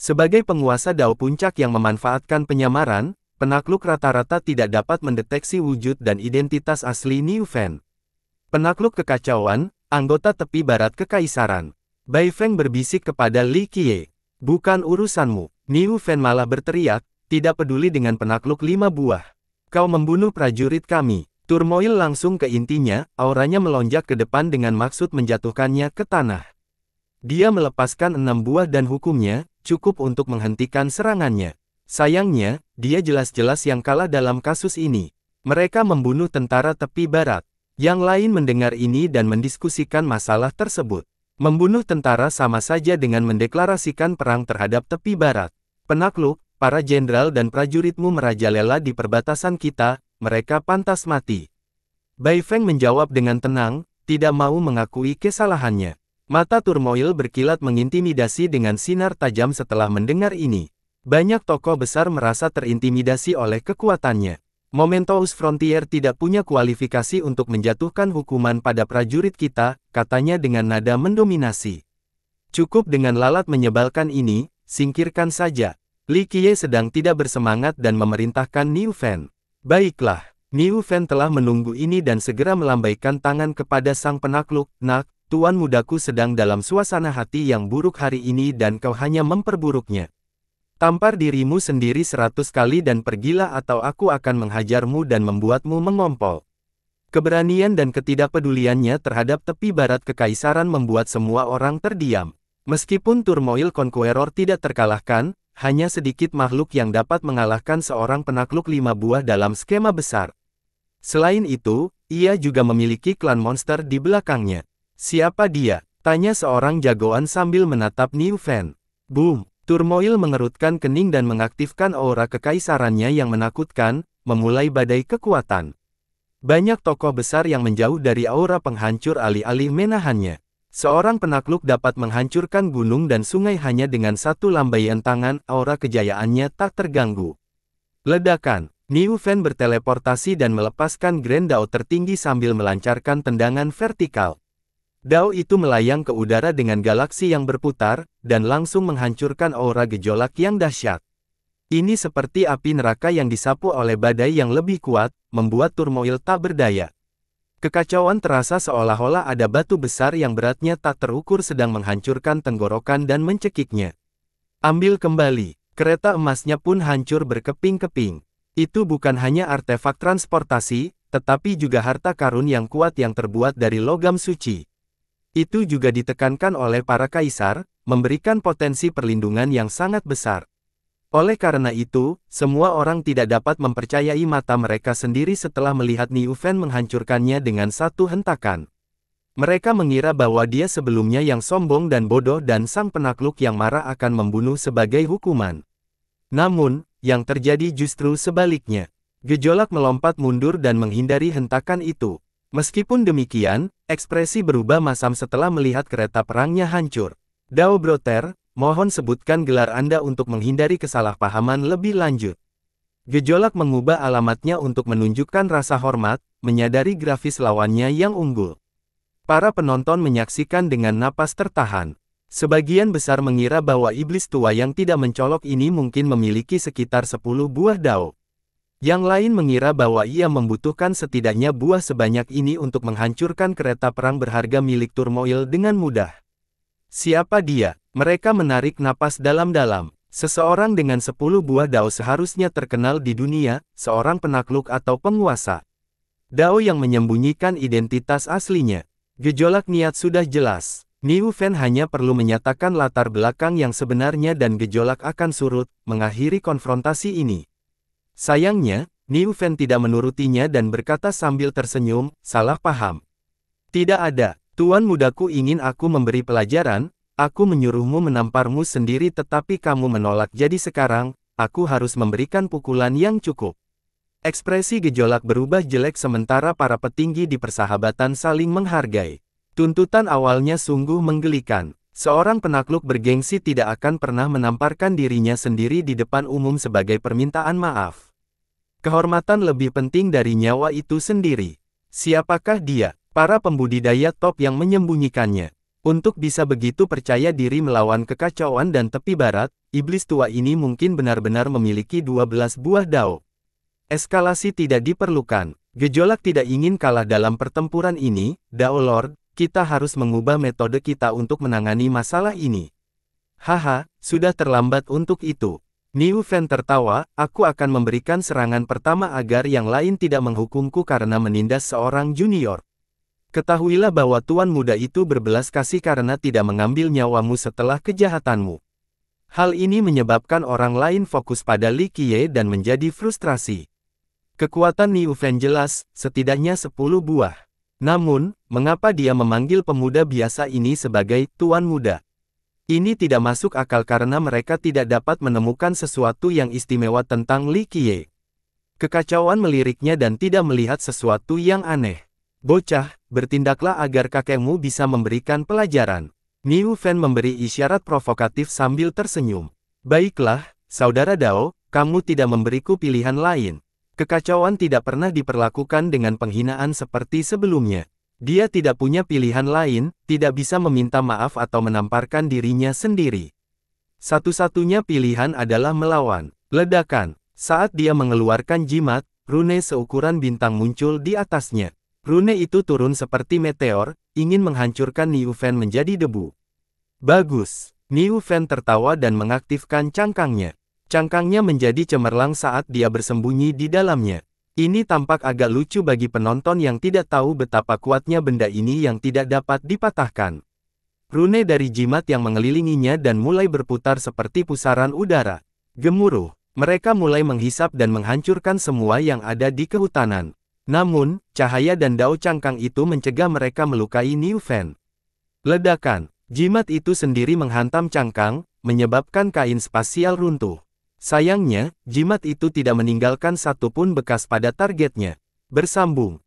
Sebagai penguasa Dao Puncak yang memanfaatkan penyamaran, penakluk rata-rata tidak dapat mendeteksi wujud dan identitas asli New Fan. Penakluk kekacauan, anggota tepi barat kekaisaran. Bai Feng berbisik kepada Li Qiye. Bukan urusanmu. Niu Fan malah berteriak, tidak peduli dengan penakluk lima buah. Kau membunuh prajurit kami. Turmoil langsung ke intinya, auranya melonjak ke depan dengan maksud menjatuhkannya ke tanah. Dia melepaskan enam buah dan hukumnya, cukup untuk menghentikan serangannya. Sayangnya, dia jelas-jelas yang kalah dalam kasus ini. Mereka membunuh tentara tepi barat. Yang lain mendengar ini dan mendiskusikan masalah tersebut. Membunuh tentara sama saja dengan mendeklarasikan perang terhadap tepi barat. Penakluk, para jenderal dan prajuritmu merajalela di perbatasan kita, mereka pantas mati. Bai Feng menjawab dengan tenang, tidak mau mengakui kesalahannya. Mata turmoil berkilat mengintimidasi dengan sinar tajam setelah mendengar ini. Banyak tokoh besar merasa terintimidasi oleh kekuatannya. Momentous Frontier tidak punya kualifikasi untuk menjatuhkan hukuman pada prajurit kita, katanya dengan nada mendominasi. Cukup dengan lalat menyebalkan ini, singkirkan saja. Li Qiye sedang tidak bersemangat dan memerintahkan Niu Fan. Baiklah, Niu Fan telah menunggu ini dan segera melambaikan tangan kepada sang penakluk, Nak, tuan mudaku sedang dalam suasana hati yang buruk hari ini dan kau hanya memperburuknya. Tampar dirimu sendiri seratus kali dan pergilah atau aku akan menghajarmu dan membuatmu mengompol. Keberanian dan ketidakpeduliannya terhadap tepi barat kekaisaran membuat semua orang terdiam. Meskipun Turmoil Conqueror tidak terkalahkan, hanya sedikit makhluk yang dapat mengalahkan seorang penakluk lima buah dalam skema besar. Selain itu, ia juga memiliki klan monster di belakangnya. Siapa dia? Tanya seorang jagoan sambil menatap New Fan. Boom! Turmoil mengerutkan kening dan mengaktifkan aura kekaisarannya yang menakutkan, memulai badai kekuatan. Banyak tokoh besar yang menjauh dari aura penghancur alih-alih menahannya. Seorang penakluk dapat menghancurkan gunung dan sungai hanya dengan satu lambaian tangan, aura kejayaannya tak terganggu. Ledakan, Niu Fen berteleportasi dan melepaskan Grand Dao tertinggi sambil melancarkan tendangan vertikal. Dao itu melayang ke udara dengan galaksi yang berputar, dan langsung menghancurkan aura gejolak yang dahsyat. Ini seperti api neraka yang disapu oleh badai yang lebih kuat, membuat turmoil tak berdaya. Kekacauan terasa seolah-olah ada batu besar yang beratnya tak terukur sedang menghancurkan tenggorokan dan mencekiknya. Ambil kembali, kereta emasnya pun hancur berkeping-keping. Itu bukan hanya artefak transportasi, tetapi juga harta karun yang kuat yang terbuat dari logam suci. Itu juga ditekankan oleh para kaisar, memberikan potensi perlindungan yang sangat besar. Oleh karena itu, semua orang tidak dapat mempercayai mata mereka sendiri setelah melihat Niufen menghancurkannya dengan satu hentakan. Mereka mengira bahwa dia sebelumnya yang sombong dan bodoh dan sang penakluk yang marah akan membunuh sebagai hukuman. Namun, yang terjadi justru sebaliknya. Gejolak melompat mundur dan menghindari hentakan itu. Meskipun demikian, ekspresi berubah masam setelah melihat kereta perangnya hancur. Dao Broter, mohon sebutkan gelar Anda untuk menghindari kesalahpahaman lebih lanjut. Gejolak mengubah alamatnya untuk menunjukkan rasa hormat, menyadari grafis lawannya yang unggul. Para penonton menyaksikan dengan napas tertahan. Sebagian besar mengira bahwa iblis tua yang tidak mencolok ini mungkin memiliki sekitar 10 buah dao. Yang lain mengira bahwa ia membutuhkan setidaknya buah sebanyak ini untuk menghancurkan kereta perang berharga milik Turmoil dengan mudah. Siapa dia? Mereka menarik napas dalam-dalam. Seseorang dengan sepuluh buah dao seharusnya terkenal di dunia, seorang penakluk atau penguasa. Dao yang menyembunyikan identitas aslinya. Gejolak niat sudah jelas. Niu Fen hanya perlu menyatakan latar belakang yang sebenarnya dan gejolak akan surut, mengakhiri konfrontasi ini. Sayangnya, Niu Fen tidak menurutinya dan berkata sambil tersenyum, salah paham. Tidak ada, Tuan mudaku ingin aku memberi pelajaran, aku menyuruhmu menamparmu sendiri tetapi kamu menolak jadi sekarang, aku harus memberikan pukulan yang cukup. Ekspresi gejolak berubah jelek sementara para petinggi di persahabatan saling menghargai. Tuntutan awalnya sungguh menggelikan. Seorang penakluk bergengsi tidak akan pernah menamparkan dirinya sendiri di depan umum sebagai permintaan maaf. Kehormatan lebih penting dari nyawa itu sendiri. Siapakah dia, para pembudidaya top yang menyembunyikannya? Untuk bisa begitu percaya diri melawan kekacauan dan tepi barat, iblis tua ini mungkin benar-benar memiliki 12 buah dao. Eskalasi tidak diperlukan. Gejolak tidak ingin kalah dalam pertempuran ini, Dao Lord, kita harus mengubah metode kita untuk menangani masalah ini. Haha, sudah terlambat untuk itu. Niu Fen tertawa, aku akan memberikan serangan pertama agar yang lain tidak menghukumku karena menindas seorang junior. Ketahuilah bahwa tuan muda itu berbelas kasih karena tidak mengambil nyawamu setelah kejahatanmu. Hal ini menyebabkan orang lain fokus pada Li Qiye dan menjadi frustrasi. Kekuatan Niu Fen jelas, setidaknya 10 buah. Namun, mengapa dia memanggil pemuda biasa ini sebagai tuan muda? Ini tidak masuk akal karena mereka tidak dapat menemukan sesuatu yang istimewa tentang Li Qiye. Kekacauan meliriknya dan tidak melihat sesuatu yang aneh. Bocah, bertindaklah agar kakekmu bisa memberikan pelajaran. Niu Fan memberi isyarat provokatif sambil tersenyum. Baiklah, saudara Dao, kamu tidak memberiku pilihan lain. Kekacauan tidak pernah diperlakukan dengan penghinaan seperti sebelumnya. Dia tidak punya pilihan lain, tidak bisa meminta maaf atau menamparkan dirinya sendiri. Satu-satunya pilihan adalah melawan. Ledakan. Saat dia mengeluarkan jimat, rune seukuran bintang muncul di atasnya. Rune itu turun seperti meteor, ingin menghancurkan Niu Fan menjadi debu. Bagus. Niu Fan tertawa dan mengaktifkan cangkangnya. Cangkangnya menjadi cemerlang saat dia bersembunyi di dalamnya. Ini tampak agak lucu bagi penonton yang tidak tahu betapa kuatnya benda ini yang tidak dapat dipatahkan. Rune dari jimat yang mengelilinginya dan mulai berputar seperti pusaran udara. Gemuruh, mereka mulai menghisap dan menghancurkan semua yang ada di kehutanan. Namun, cahaya dan dao cangkang itu mencegah mereka melukai New Fan. Ledakan, jimat itu sendiri menghantam cangkang, menyebabkan kain spasial runtuh. Sayangnya, jimat itu tidak meninggalkan satupun bekas pada targetnya. Bersambung.